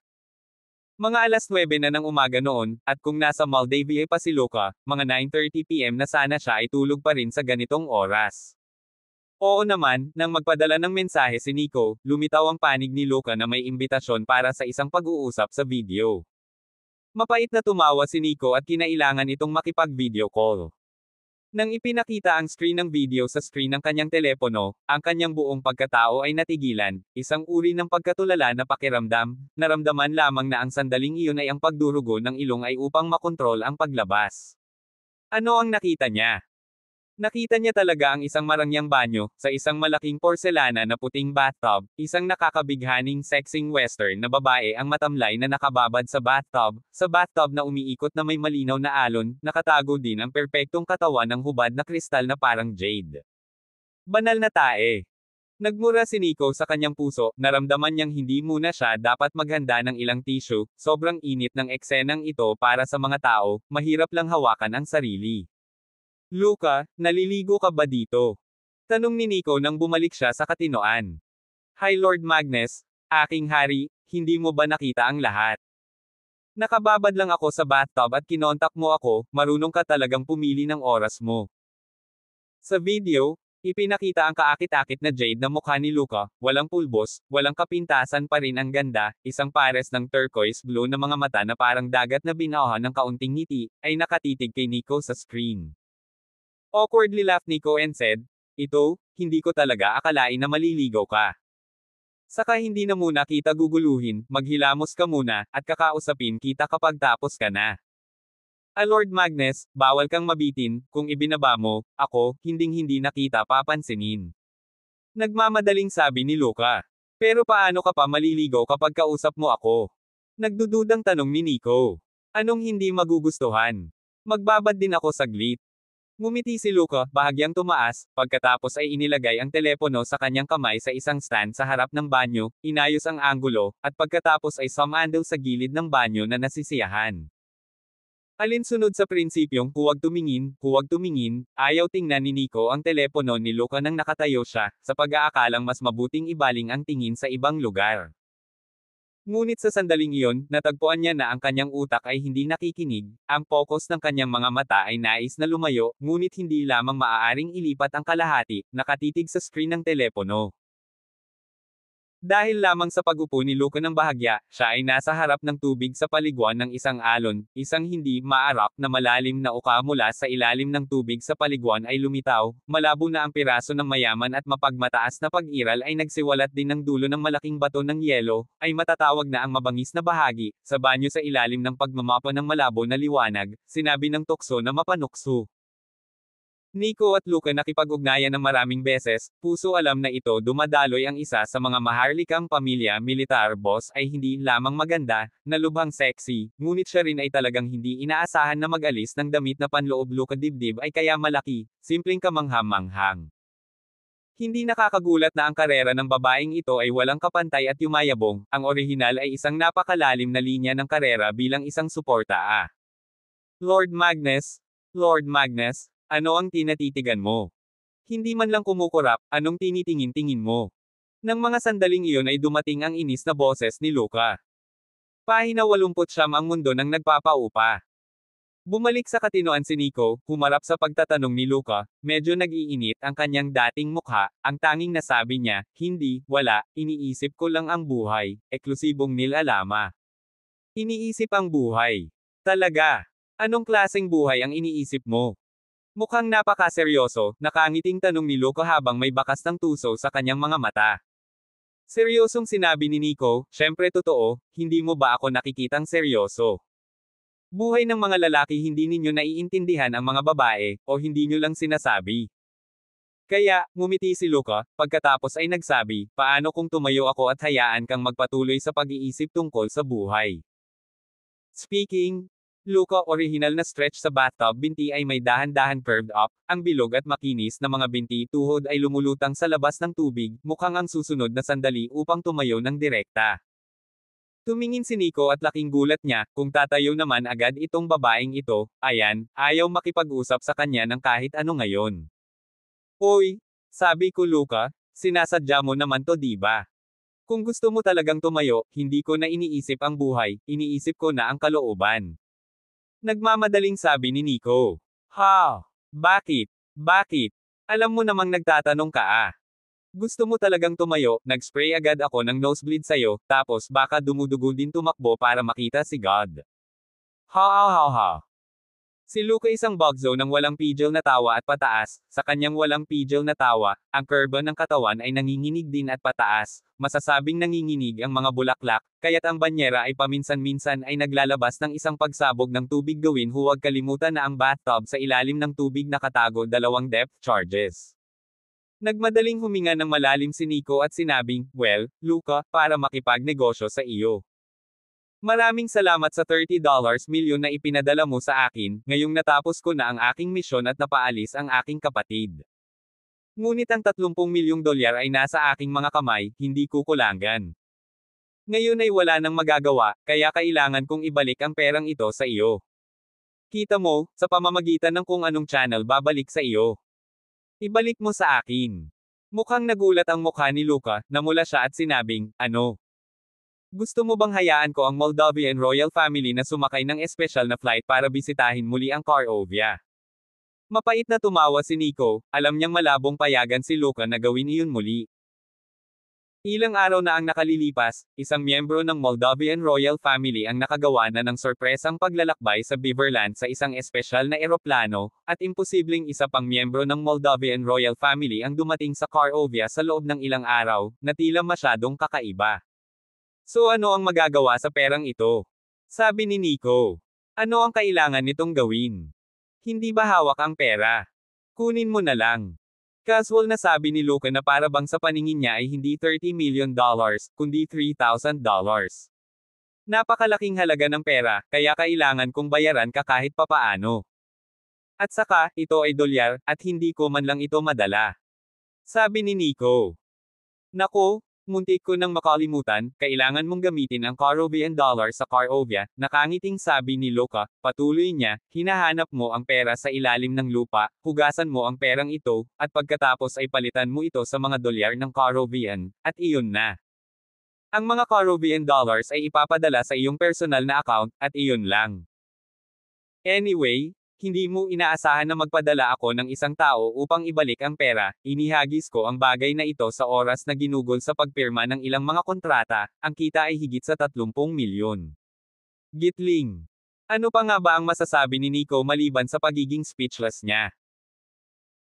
Mga alas 9 na ng umaga noon, at kung nasa Maldavier pa si Luca, mga 9.30pm na sana siya ay tulog pa rin sa ganitong oras. Oo naman, nang magpadala ng mensahe si Nico, lumitaw ang panig ni Luca na may imbitasyon para sa isang pag-uusap sa video. Mapait na tumawa si Nico at kinailangan itong makipag-video call. Nang ipinakita ang screen ng video sa screen ng kanyang telepono, ang kanyang buong pagkatao ay natigilan, isang uri ng pagkatulala na pakiramdam, naramdaman lamang na ang sandaling iyon ay ang pagdurugo ng ilong ay upang makontrol ang paglabas. Ano ang nakita niya? Nakita niya talaga ang isang marangyang banyo, sa isang malaking porselana na puting bathtub, isang nakakabighaning sexing western na babae ang matamlay na nakababad sa bathtub, sa bathtub na umiikot na may malinaw na alon, nakatago din ang perpektong katawan ng hubad na kristal na parang jade. Banal na tae. Nagmura si Nico sa kanyang puso, naramdaman niyang hindi muna siya dapat maghanda ng ilang tissue, sobrang init ng eksenang ito para sa mga tao, mahirap lang hawakan ang sarili. Luca, naliligo ka ba dito? Tanong ni Nico nang bumalik siya sa katinoan. Hi Lord Magnus, aking hari, hindi mo ba nakita ang lahat? Nakababad lang ako sa bathtub at kinontak mo ako, marunong ka talagang pumili ng oras mo. Sa video, ipinakita ang kaakit-akit na jade na mukha ni Luca, walang pulbos, walang kapintasan pa rin ang ganda, isang pares ng turquoise blue na mga mata na parang dagat na binawahan ng kaunting ngiti, ay nakatitig kay Nico sa screen. Awkwardly laughed Nico and said, Ito, hindi ko talaga akalain na maliligaw ka. Saka hindi na muna kita guguluhin, maghilamos ka muna, at kakausapin kita kapag tapos ka na. A ah, Lord Magnus, bawal kang mabitin, kung ibinaba mo, ako, hinding-hindi na kita papansinin. Nagmamadaling sabi ni Luca. Pero paano ka pa maliligaw kapag kausap mo ako? Nagdududang tanong ni Nico. Anong hindi magugustuhan? Magbabad din ako saglit. Ngumiti si Luko, bahagyang tumaas, pagkatapos ay inilagay ang telepono sa kanyang kamay sa isang stand sa harap ng banyo, inayos ang anggulo, at pagkatapos ay sumandal sa gilid ng banyo na nasisiyahan. Alinsunod sa prinsipyong huwag tumingin, huwag tumingin, ayaw tingnan ni Nico ang telepono ni Luka nang nakatayo siya, sa pag-aakalang mas mabuting ibaling ang tingin sa ibang lugar. Ngunit sa sandaling iyon, natagpuan niya na ang kanyang utak ay hindi nakikinig, ang focus ng kanyang mga mata ay nais na lumayo, ngunit hindi lamang maaaring ilipat ang kalahati, nakatitig sa screen ng telepono. Dahil lamang sa pagupo ni Luko ng bahagya, siya ay nasa harap ng tubig sa paliguan ng isang alon, isang hindi maarap na malalim na uka mula sa ilalim ng tubig sa paliguan ay lumitaw, malabo na ang piraso ng mayaman at mapagmataas na pag-iral ay nagsiwalat din ng dulo ng malaking bato ng yelo, ay matatawag na ang mabangis na bahagi, sa banyo sa ilalim ng pagmamapa ng malabo na liwanag, sinabi ng tukso na mapanukso. Nico at Luca nakipag-ugnayan ng maraming beses, puso alam na ito dumadaloy ang isa sa mga maharlikang pamilya militar boss ay hindi lamang maganda, nalubhang sexy, ngunit siya rin ay talagang hindi inaasahan na mag-alis ng damit na panloob Luca dibdib ay kaya malaki, simpleng kamanghamanghang. Hindi nakakagulat na ang karera ng babaeng ito ay walang kapantay at yumayabong, ang orihinal ay isang napakalalim na linya ng karera bilang isang suporta a. Ah. Lord Magnus, Lord Magnus, ano ang tinatitigan mo? Hindi man lang kumukurap, anong tinitingin-tingin mo? Nang mga sandaling iyon ay dumating ang inis na boses ni Luca. Pahina 89 ang mundo ng nagpapaupa. Bumalik sa katinoan si Nico, humarap sa pagtatanong ni Luca, medyo nag-iinit ang kanyang dating mukha, ang tanging nasabi niya, hindi, wala, iniisip ko lang ang buhay, eklusibong nilalama. Iniisip ang buhay. Talaga. Anong klaseng buhay ang iniisip mo? Mukhang napakaseryoso, nakangiting tanong ni Loco habang may bakas ng tuso sa kanyang mga mata. Seryosong sinabi ni Nico, syempre totoo, hindi mo ba ako nakikitang seryoso? Buhay ng mga lalaki hindi ninyo naiintindihan ang mga babae, o hindi nyo lang sinasabi. Kaya, ngumiti si Luca, pagkatapos ay nagsabi, paano kung tumayo ako at hayaan kang magpatuloy sa pag-iisip tungkol sa buhay? Speaking, Luka original na stretch sa bathtub binti ay may dahan-dahan curved up, ang bilog at makinis na mga binti tuhod ay lumulutang sa labas ng tubig, mukhang ang susunod na sandali upang tumayo ng direkta. Tumingin si Nico at laking gulat niya, kung tatayo naman agad itong babaeng ito, ayan, ayaw makipag-usap sa kanya ng kahit ano ngayon. Oy! Sabi ko Luka, sinasadya mo naman to diba? Kung gusto mo talagang tumayo, hindi ko na iniisip ang buhay, iniisip ko na ang kalooban. Nagmamadaling sabi ni Nico. Ha? Bakit? Bakit? Alam mo namang nagtatanong ka ah. Gusto mo talagang tumayo, nag-spray agad ako ng nosebleed sa'yo, tapos baka dumudugo din tumakbo para makita si God. Ha ha ha ha. Si Luka isang bogzo ng walang pigil na tawa at pataas, sa kanyang walang pigil na tawa, ang kurba ng katawan ay nanginginig din at pataas, masasabing nanginginig ang mga bulaklak, kaya't ang banyera ay paminsan-minsan ay naglalabas ng isang pagsabog ng tubig gawin huwag kalimutan na ang bathtub sa ilalim ng tubig nakatago dalawang depth charges. Nagmadaling huminga ng malalim si Nico at sinabing, well, Luca, para makipagnegosyo sa iyo. Maraming salamat sa $30 milyon na ipinadala mo sa akin, ngayong natapos ko na ang aking misyon at napaalis ang aking kapatid. Ngunit ang 30 milyong dolyar ay nasa aking mga kamay, hindi kukulangan. Ngayon ay wala nang magagawa, kaya kailangan kong ibalik ang perang ito sa iyo. Kita mo, sa pamamagitan ng kung anong channel babalik sa iyo. Ibalik mo sa akin. Mukhang nagulat ang mukha ni Luca, namula siya at sinabing, ano? Gusto mo bang hayaan ko ang Moldavian royal family na sumakay ng espesyal na flight para bisitahin muli ang Carovia? Mapait na tumawa si Nico, alam niyang malabong payagan si Luca na gawin iyon muli. Ilang araw na ang nakalilipas, isang miyembro ng Moldavian royal family ang nakagawa na ng sorpresang paglalakbay sa Beaverland sa isang espesyal na eroplano, at imposibleng isa pang miyembro ng Moldavian royal family ang dumating sa Carovia sa loob ng ilang araw, na tila masyadong kakaiba. So ano ang magagawa sa perang ito? Sabi ni Nico. Ano ang kailangan nitong gawin? Hindi ba hawak ang pera? Kunin mo na lang. Casual na sabi ni Luca na para bang sa paningin niya ay hindi 30 million dollars, kundi 3,000 dollars. Napakalaking halaga ng pera, kaya kailangan kong bayaran ka kahit papaano. At saka, ito ay dolyar, at hindi ko man lang ito madala. Sabi ni Nico. Nako, Muntik ko nang makalimutan, kailangan mong gamitin ang Carovian dollar sa Carovia, nakangiting sabi ni Loka, patuloy niya, hinahanap mo ang pera sa ilalim ng lupa, hugasan mo ang perang ito, at pagkatapos ay palitan mo ito sa mga dolyar ng Carovian, at iyon na. Ang mga Carovian dollars ay ipapadala sa iyong personal na account, at iyon lang. Anyway, hindi mo inaasahan na magpadala ako ng isang tao upang ibalik ang pera, inihagis ko ang bagay na ito sa oras na ginugol sa pagpirma ng ilang mga kontrata, ang kita ay higit sa 30 milyon. Gitling. Ano pa nga ba ang masasabi ni Nico maliban sa pagiging speechless niya?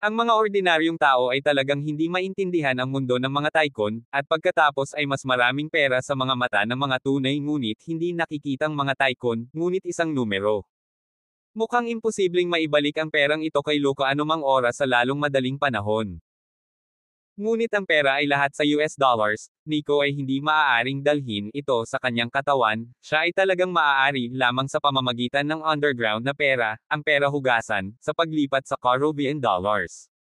Ang mga ordinaryong tao ay talagang hindi maintindihan ang mundo ng mga tycoon, at pagkatapos ay mas maraming pera sa mga mata ng mga tunay ngunit hindi nakikitang mga tycoon, ngunit isang numero. Mukhang imposibleng maibalik ang perang ito kay Luca anumang oras sa lalong madaling panahon. Ngunit ang pera ay lahat sa US dollars, Nico ay hindi maaaring dalhin ito sa kanyang katawan, siya ay talagang maaari lamang sa pamamagitan ng underground na pera, ang pera hugasan, sa paglipat sa Caribbean dollars.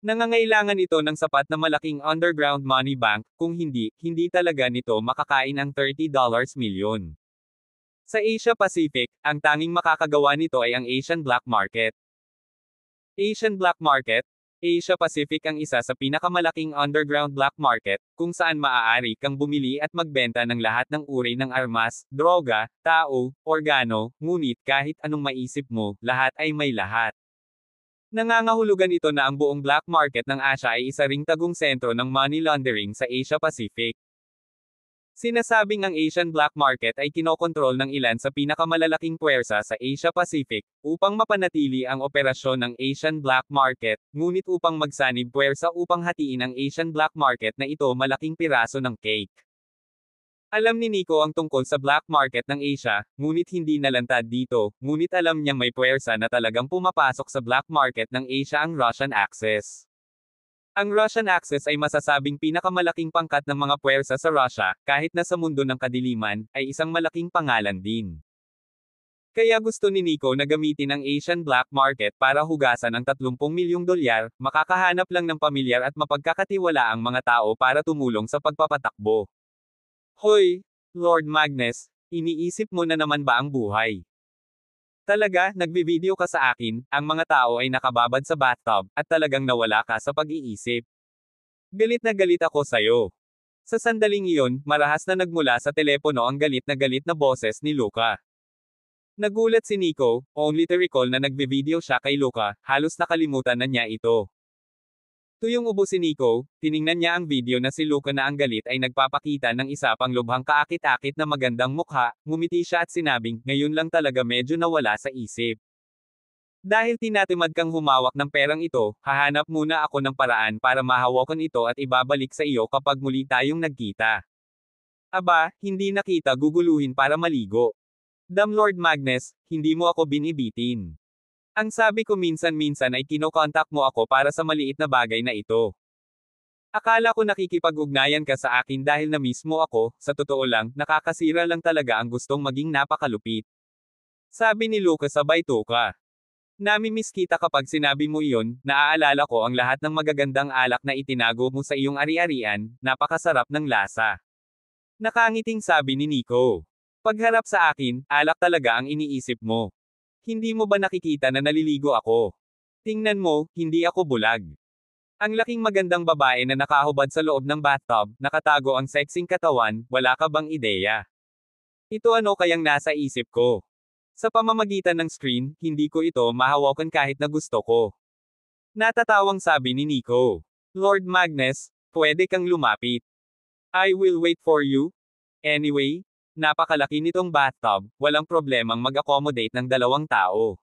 Nangangailangan ito ng sapat na malaking underground money bank, kung hindi, hindi talaga nito makakain ang $30 million. Sa Asia-Pacific, ang tanging makakagawa nito ay ang Asian Black Market. Asian Black Market, Asia-Pacific ang isa sa pinakamalaking underground black market, kung saan maaari kang bumili at magbenta ng lahat ng uri ng armas, droga, tao, organo, ngunit kahit anong maisip mo, lahat ay may lahat. Nangangahulugan ito na ang buong black market ng Asia ay isa ring tagong sentro ng money laundering sa Asia-Pacific. Sinasabing ang Asian black market ay kinokontrol ng ilan sa pinakamalalaking puwersa sa Asia-Pacific, upang mapanatili ang operasyon ng Asian black market, ngunit upang magsanib puwersa upang hatiin ang Asian black market na ito malaking piraso ng cake. Alam ni Nico ang tungkol sa black market ng Asia, ngunit hindi nalantad dito, ngunit alam niyang may puwersa na talagang pumapasok sa black market ng Asia ang Russian access. Ang Russian Access ay masasabing pinakamalaking pangkat ng mga puwersa sa Russia, kahit na sa mundo ng kadiliman, ay isang malaking pangalan din. Kaya gusto ni Nico na gamitin ang Asian black market para hugasan ang 30 milyong dolyar, makakahanap lang ng pamilyar at mapagkakatiwala ang mga tao para tumulong sa pagpapatakbo. Hoy, Lord Magnus, iniisip mo na naman ba ang buhay? Talaga, nagbivideo ka sa akin, ang mga tao ay nakababad sa bathtub, at talagang nawala ka sa pag-iisip. Galit na galit ako sa'yo. Sa sandaling iyon, marahas na nagmula sa telepono ang galit na galit na boses ni Luca. Nagulat si Nico, only to recall na nagbivideo siya kay Luca, halos nakalimutan na niya ito. Tuyong ubo si Nico, tiningnan niya ang video na si Luca na ang galit ay nagpapakita ng isa pang lubhang kaakit-akit na magandang mukha, ngumiti siya at sinabing, ngayon lang talaga medyo nawala sa isip. Dahil tinatimad kang humawak ng perang ito, hahanap muna ako ng paraan para mahawakan ito at ibabalik sa iyo kapag muli tayong nagkita. Aba, hindi nakita guguluhin para maligo. Damlord Magnus, hindi mo ako binibitin. Ang sabi ko minsan-minsan ay kinokontak mo ako para sa maliit na bagay na ito. Akala ko nakikipag-ugnayan ka sa akin dahil na mismo ako, sa totoo lang, nakakasira lang talaga ang gustong maging napakalupit. Sabi ni Lucas sabay tuka. Namimiss kita kapag sinabi mo iyon, naaalala ko ang lahat ng magagandang alak na itinago mo sa iyong ari-arian, napakasarap ng lasa. Nakangiting sabi ni Nico. Pagharap sa akin, alak talaga ang iniisip mo. Hindi mo ba nakikita na naliligo ako? Tingnan mo, hindi ako bulag. Ang laking magandang babae na nakahubad sa loob ng bathtub, nakatago ang sexing katawan, wala ka bang ideya? Ito ano kayang nasa isip ko? Sa pamamagitan ng screen, hindi ko ito mahawakan kahit na gusto ko. Natatawang sabi ni Nico. Lord Magnus, pwede kang lumapit. I will wait for you. Anyway, Napakalaki nitong bathtub, walang problemang mag-accommodate ng dalawang tao.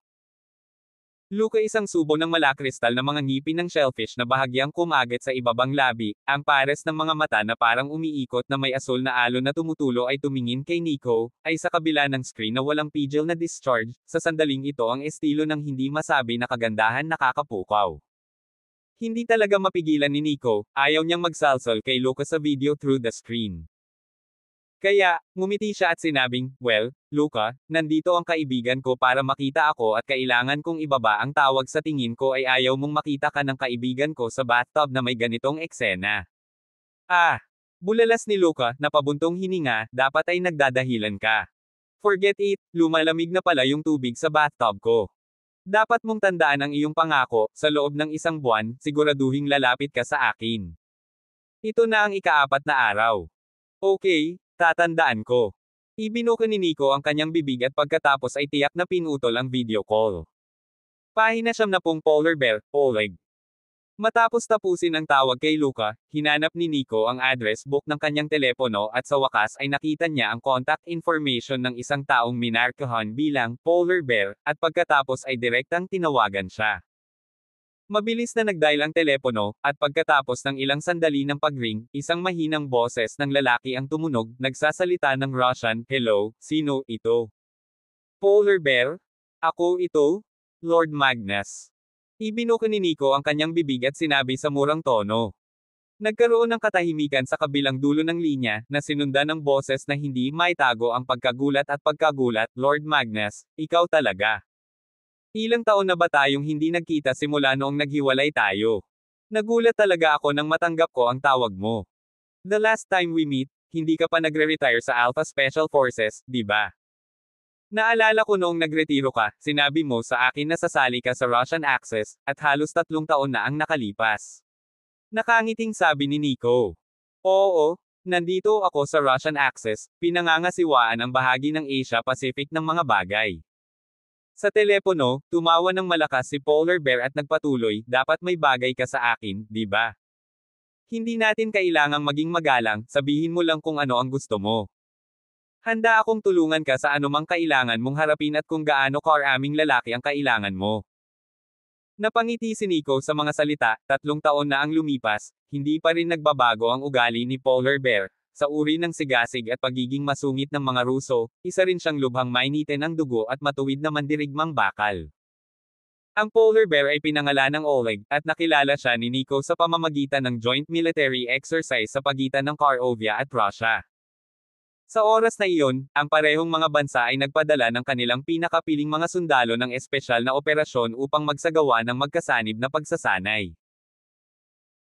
Luka isang subo ng malakristal na mga ngipin ng shellfish na bahagyang kumagat sa ibabang labi, ang pares ng mga mata na parang umiikot na may asul na alon na tumutulo ay tumingin kay Nico, ay sa kabila ng screen na walang pigil na discharge, sa sandaling ito ang estilo ng hindi masabi na kagandahan nakakapukaw. Hindi talaga mapigilan ni Nico, ayaw niyang magsalsol kay Luka sa video through the screen. Kaya, ngumiti siya at sinabing, Well, Luca, nandito ang kaibigan ko para makita ako at kailangan kong ibaba ang tawag sa tingin ko ay ayaw mong makita ka ng kaibigan ko sa bathtub na may ganitong eksena. Ah! Bulalas ni Luca, napabuntong hininga, dapat ay nagdadahilan ka. Forget it, lumalamig na pala yung tubig sa bathtub ko. Dapat mong tandaan ang iyong pangako, sa loob ng isang buwan, siguraduhing lalapit ka sa akin. Ito na ang ikaapat na araw. Okay, Tatandaan ko. Ibinuka ni Nico ang kanyang bibig at pagkatapos ay tiyak na pinutol ang video call. Pahina siyam na pong polar bear, Oleg. Matapos tapusin ang tawag kay Luca, hinanap ni Nico ang address book ng kanyang telepono at sa wakas ay nakita niya ang contact information ng isang taong minarkahan bilang polar bear at pagkatapos ay direktang tinawagan siya. Mabilis na nagdial ang telepono, at pagkatapos ng ilang sandali ng pagring, isang mahinang boses ng lalaki ang tumunog, nagsasalita ng Russian, Hello, sino ito? Polar Bear? Ako ito? Lord Magnus. Ibinuko ni Nico ang kanyang bibig at sinabi sa murang tono. Nagkaroon ng katahimikan sa kabilang dulo ng linya, na sinundan ng boses na hindi maitago ang pagkagulat at pagkagulat, Lord Magnus, ikaw talaga. Ilang taon na ba tayong hindi nagkita simula noong naghiwalay tayo? Nagulat talaga ako nang matanggap ko ang tawag mo. The last time we meet, hindi ka pa nagre-retire sa Alpha Special Forces, di ba? Naalala ko noong nagretiro ka, sinabi mo sa akin na sasali ka sa Russian Access, at halos tatlong taon na ang nakalipas. Nakangiting sabi ni Nico. Oo, nandito ako sa Russian Access, pinangangasiwaan ang bahagi ng Asia-Pacific ng mga bagay. Sa telepono, tumawa ng malakas si Polar Bear at nagpatuloy, dapat may bagay ka sa akin, di ba? Hindi natin kailangang maging magalang, sabihin mo lang kung ano ang gusto mo. Handa akong tulungan ka sa anumang kailangan mong harapin at kung gaano karaming lalaki ang kailangan mo. Napangiti si Nico sa mga salita, tatlong taon na ang lumipas, hindi pa rin nagbabago ang ugali ni Polar Bear, sa uri ng sigasig at pagiging masungit ng mga Ruso, isa rin siyang lubhang mainitin ang dugo at matuwid na mandirigmang bakal. Ang polar bear ay pinangalan ng Oleg, at nakilala siya ni Nico sa pamamagitan ng joint military exercise sa pagitan ng Karovia at Russia. Sa oras na iyon, ang parehong mga bansa ay nagpadala ng kanilang pinakapiling mga sundalo ng espesyal na operasyon upang magsagawa ng magkasanib na pagsasanay.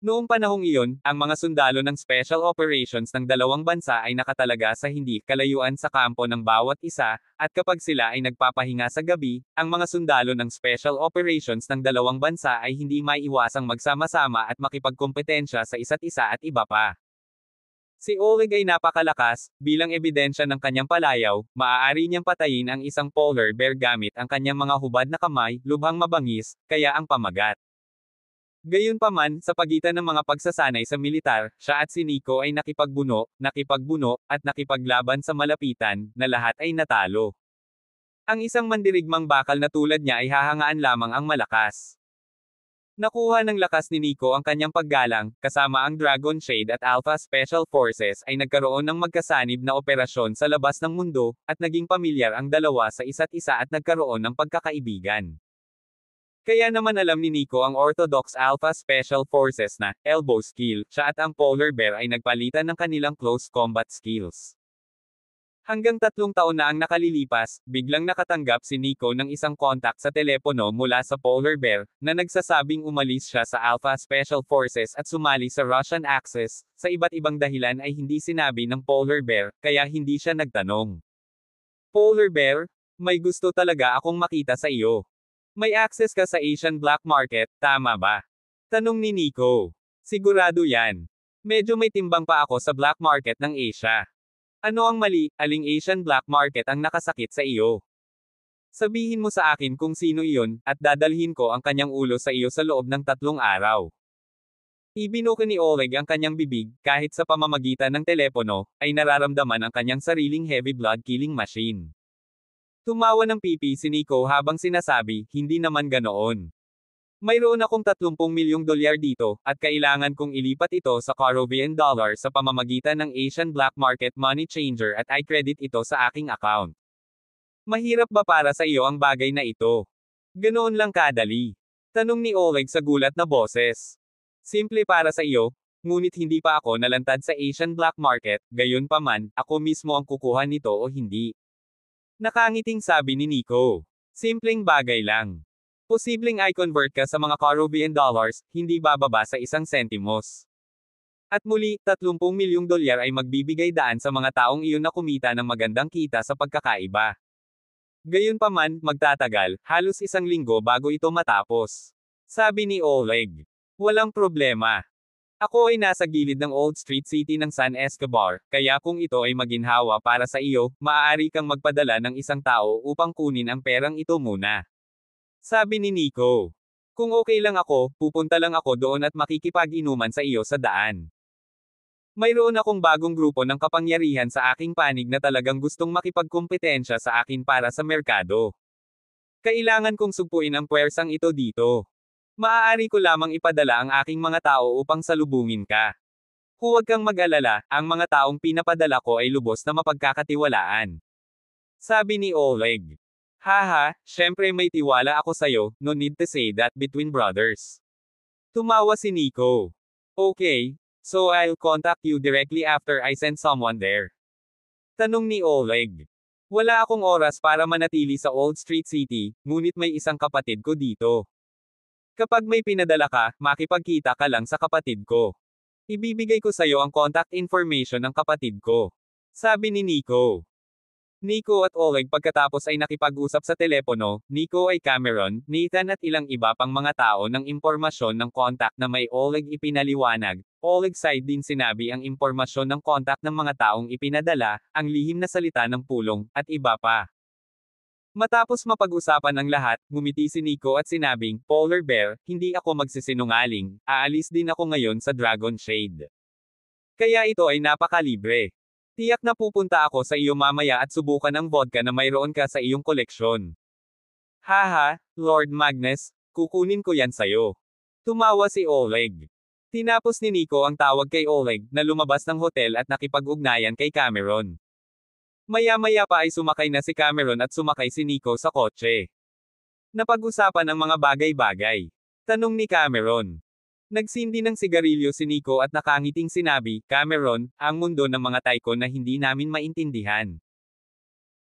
Noong panahong iyon, ang mga sundalo ng special operations ng dalawang bansa ay nakatalaga sa hindi kalayuan sa kampo ng bawat isa, at kapag sila ay nagpapahinga sa gabi, ang mga sundalo ng special operations ng dalawang bansa ay hindi maiwasang magsama-sama at makipagkompetensya sa isa't isa at iba pa. Si Oleg ay napakalakas, bilang ebidensya ng kanyang palayaw, maaari niyang patayin ang isang polar bear gamit ang kanyang mga hubad na kamay, lubhang mabangis, kaya ang pamagat. Gayunpaman, sa pagitan ng mga pagsasanay sa militar, siya at si Nico ay nakipagbuno, nakipagbuno, at nakipaglaban sa malapitan, na lahat ay natalo. Ang isang mandirigmang bakal na tulad niya ay hahangaan lamang ang malakas. Nakuha ng lakas ni Nico ang kanyang paggalang, kasama ang Dragon Shade at Alpha Special Forces ay nagkaroon ng magkasanib na operasyon sa labas ng mundo, at naging pamilyar ang dalawa sa isa't isa at nagkaroon ng pagkakaibigan. Kaya naman alam ni Nico ang Orthodox Alpha Special Forces na elbow skill, siya at ang Polar Bear ay nagpalitan ng kanilang close combat skills. Hanggang tatlong taon na ang nakalilipas, biglang nakatanggap si Nico ng isang kontak sa telepono mula sa Polar Bear, na nagsasabing umalis siya sa Alpha Special Forces at sumali sa Russian Axis, sa iba't ibang dahilan ay hindi sinabi ng Polar Bear, kaya hindi siya nagtanong. Polar Bear, may gusto talaga akong makita sa iyo. May access ka sa Asian black market, tama ba? Tanong ni Nico. Sigurado yan. Medyo may timbang pa ako sa black market ng Asia. Ano ang mali, aling Asian black market ang nakasakit sa iyo? Sabihin mo sa akin kung sino iyon, at dadalhin ko ang kanyang ulo sa iyo sa loob ng tatlong araw. Ibinuko ni Oleg ang kanyang bibig, kahit sa pamamagitan ng telepono, ay nararamdaman ang kanyang sariling heavy blood killing machine. Tumawa ng pipi si Nico habang sinasabi, hindi naman ganoon. Mayroon akong 30 milyong dolyar dito, at kailangan kong ilipat ito sa Caribbean dollar sa pamamagitan ng Asian Black Market Money Changer at i-credit ito sa aking account. Mahirap ba para sa iyo ang bagay na ito? Ganoon lang kadali. Tanong ni Oleg sa gulat na boses. Simple para sa iyo, ngunit hindi pa ako nalantad sa Asian black market, gayon pa man, ako mismo ang kukuha nito o hindi. Nakangiting sabi ni Nico. Simpleng bagay lang. Posibleng i-convert ka sa mga Caribbean dollars, hindi bababa sa isang sentimos. At muli, 30 milyong dolyar ay magbibigay daan sa mga taong iyon na kumita ng magandang kita sa pagkakaiba. Gayunpaman, magtatagal, halos isang linggo bago ito matapos. Sabi ni Oleg. Walang problema. Ako ay nasa gilid ng Old Street City ng San Escobar, kaya kung ito ay maginhawa para sa iyo, maaari kang magpadala ng isang tao upang kunin ang perang ito muna. Sabi ni Nico. Kung okay lang ako, pupunta lang ako doon at makikipag-inuman sa iyo sa daan. Mayroon akong bagong grupo ng kapangyarihan sa aking panig na talagang gustong makipagkompetensya sa akin para sa merkado. Kailangan kong sugpuin ang puwersang ito dito. Maaari ko lamang ipadala ang aking mga tao upang salubungin ka. Huwag kang mag-alala, ang mga taong pinapadala ko ay lubos na mapagkakatiwalaan. Sabi ni Oleg. Haha, syempre may tiwala ako sa'yo, no need to say that between brothers. Tumawa si Nico. Okay, so I'll contact you directly after I send someone there. Tanong ni Oleg. Wala akong oras para manatili sa Old Street City, ngunit may isang kapatid ko dito. Kapag may pinadala ka, makipagkita ka lang sa kapatid ko. Ibibigay ko sa'yo ang contact information ng kapatid ko. Sabi ni Nico. Nico at Oleg pagkatapos ay nakipag-usap sa telepono, Nico ay Cameron, Nathan at ilang iba pang mga tao ng impormasyon ng contact na may Oleg ipinaliwanag. Oleg side din sinabi ang impormasyon ng contact ng mga taong ipinadala, ang lihim na salita ng pulong, at iba pa. Matapos mapag-usapan ang lahat, ngumiti si Nico at sinabing, Polar Bear, hindi ako magsisinungaling, aalis din ako ngayon sa Dragon Shade. Kaya ito ay napakalibre. Tiyak na pupunta ako sa iyo mamaya at subukan ang vodka na mayroon ka sa iyong koleksyon. Haha, Lord Magnus, kukunin ko yan sayo. Tumawa si Oleg. Tinapos ni Nico ang tawag kay Oleg na lumabas ng hotel at nakipag-ugnayan kay Cameron. Maya-maya pa ay sumakay na si Cameron at sumakay si Nico sa kotse. Napag-usapan ang mga bagay-bagay. Tanong ni Cameron. Nagsindi ng sigarilyo si Nico at nakangiting sinabi, Cameron, ang mundo ng mga taiko na hindi namin maintindihan.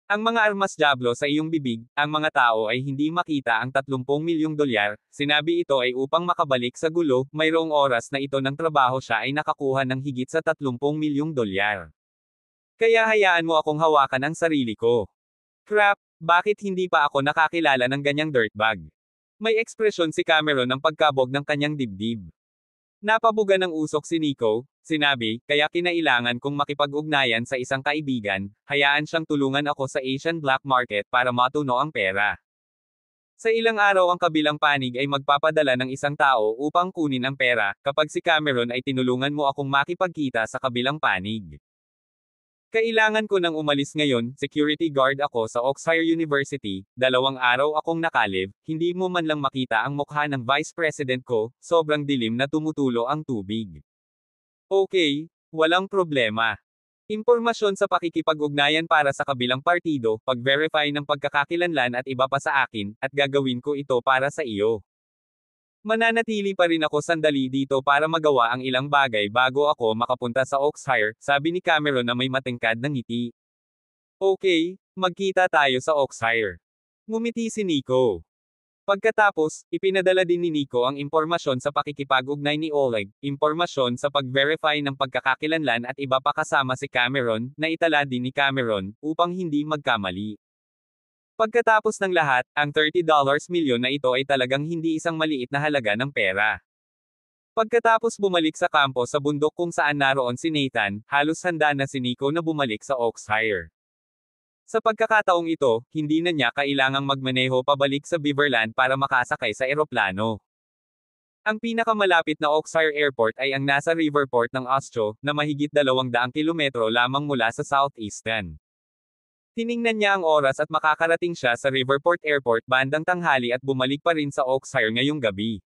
Ang mga armas jablo sa iyong bibig, ang mga tao ay hindi makita ang 30 milyong dolyar, sinabi ito ay upang makabalik sa gulo, mayroong oras na ito ng trabaho siya ay nakakuha ng higit sa 30 milyong dolyar. Kaya hayaan mo akong hawakan ang sarili ko. Crap, bakit hindi pa ako nakakilala ng ganyang dirtbag? May ekspresyon si Cameron ng pagkabog ng kanyang dibdib. Napabuga ng usok si Nico, sinabi, kaya kinailangan kong makipag-ugnayan sa isang kaibigan, hayaan siyang tulungan ako sa Asian black market para matuno ang pera. Sa ilang araw ang kabilang panig ay magpapadala ng isang tao upang kunin ang pera, kapag si Cameron ay tinulungan mo akong makipagkita sa kabilang panig. Kailangan ko nang umalis ngayon, security guard ako sa Oxfire University, dalawang araw akong nakalib, hindi mo man lang makita ang mukha ng vice president ko, sobrang dilim na tumutulo ang tubig. Okay, walang problema. Impormasyon sa pakikipag-ugnayan para sa kabilang partido, pag-verify ng pagkakakilanlan at iba pa sa akin, at gagawin ko ito para sa iyo. Mananatili pa rin ako sandali dito para magawa ang ilang bagay bago ako makapunta sa Oxhire, sabi ni Cameron na may matingkad ng ngiti. Okay, magkita tayo sa Oxhire. Ngumiti si Nico. Pagkatapos, ipinadala din ni Nico ang impormasyon sa pakikipag-ugnay ni Oleg, impormasyon sa pag-verify ng pagkakakilanlan at iba pa kasama si Cameron, na itala din ni Cameron, upang hindi magkamali. Pagkatapos ng lahat, ang $30 milyon na ito ay talagang hindi isang maliit na halaga ng pera. Pagkatapos bumalik sa kampo sa bundok kung saan naroon si Nathan, halos handa na si Nico na bumalik sa Oxhire. Sa pagkakataong ito, hindi na niya kailangang magmaneho pabalik sa Beaverland para makasakay sa eroplano. Ang pinakamalapit na Oxhire Airport ay ang nasa Riverport ng Austro, na mahigit 200 kilometro lamang mula sa southeastern. Tiningnan niya ang oras at makakarating siya sa Riverport Airport bandang tanghali at bumalik pa rin sa Oxhire ngayong gabi.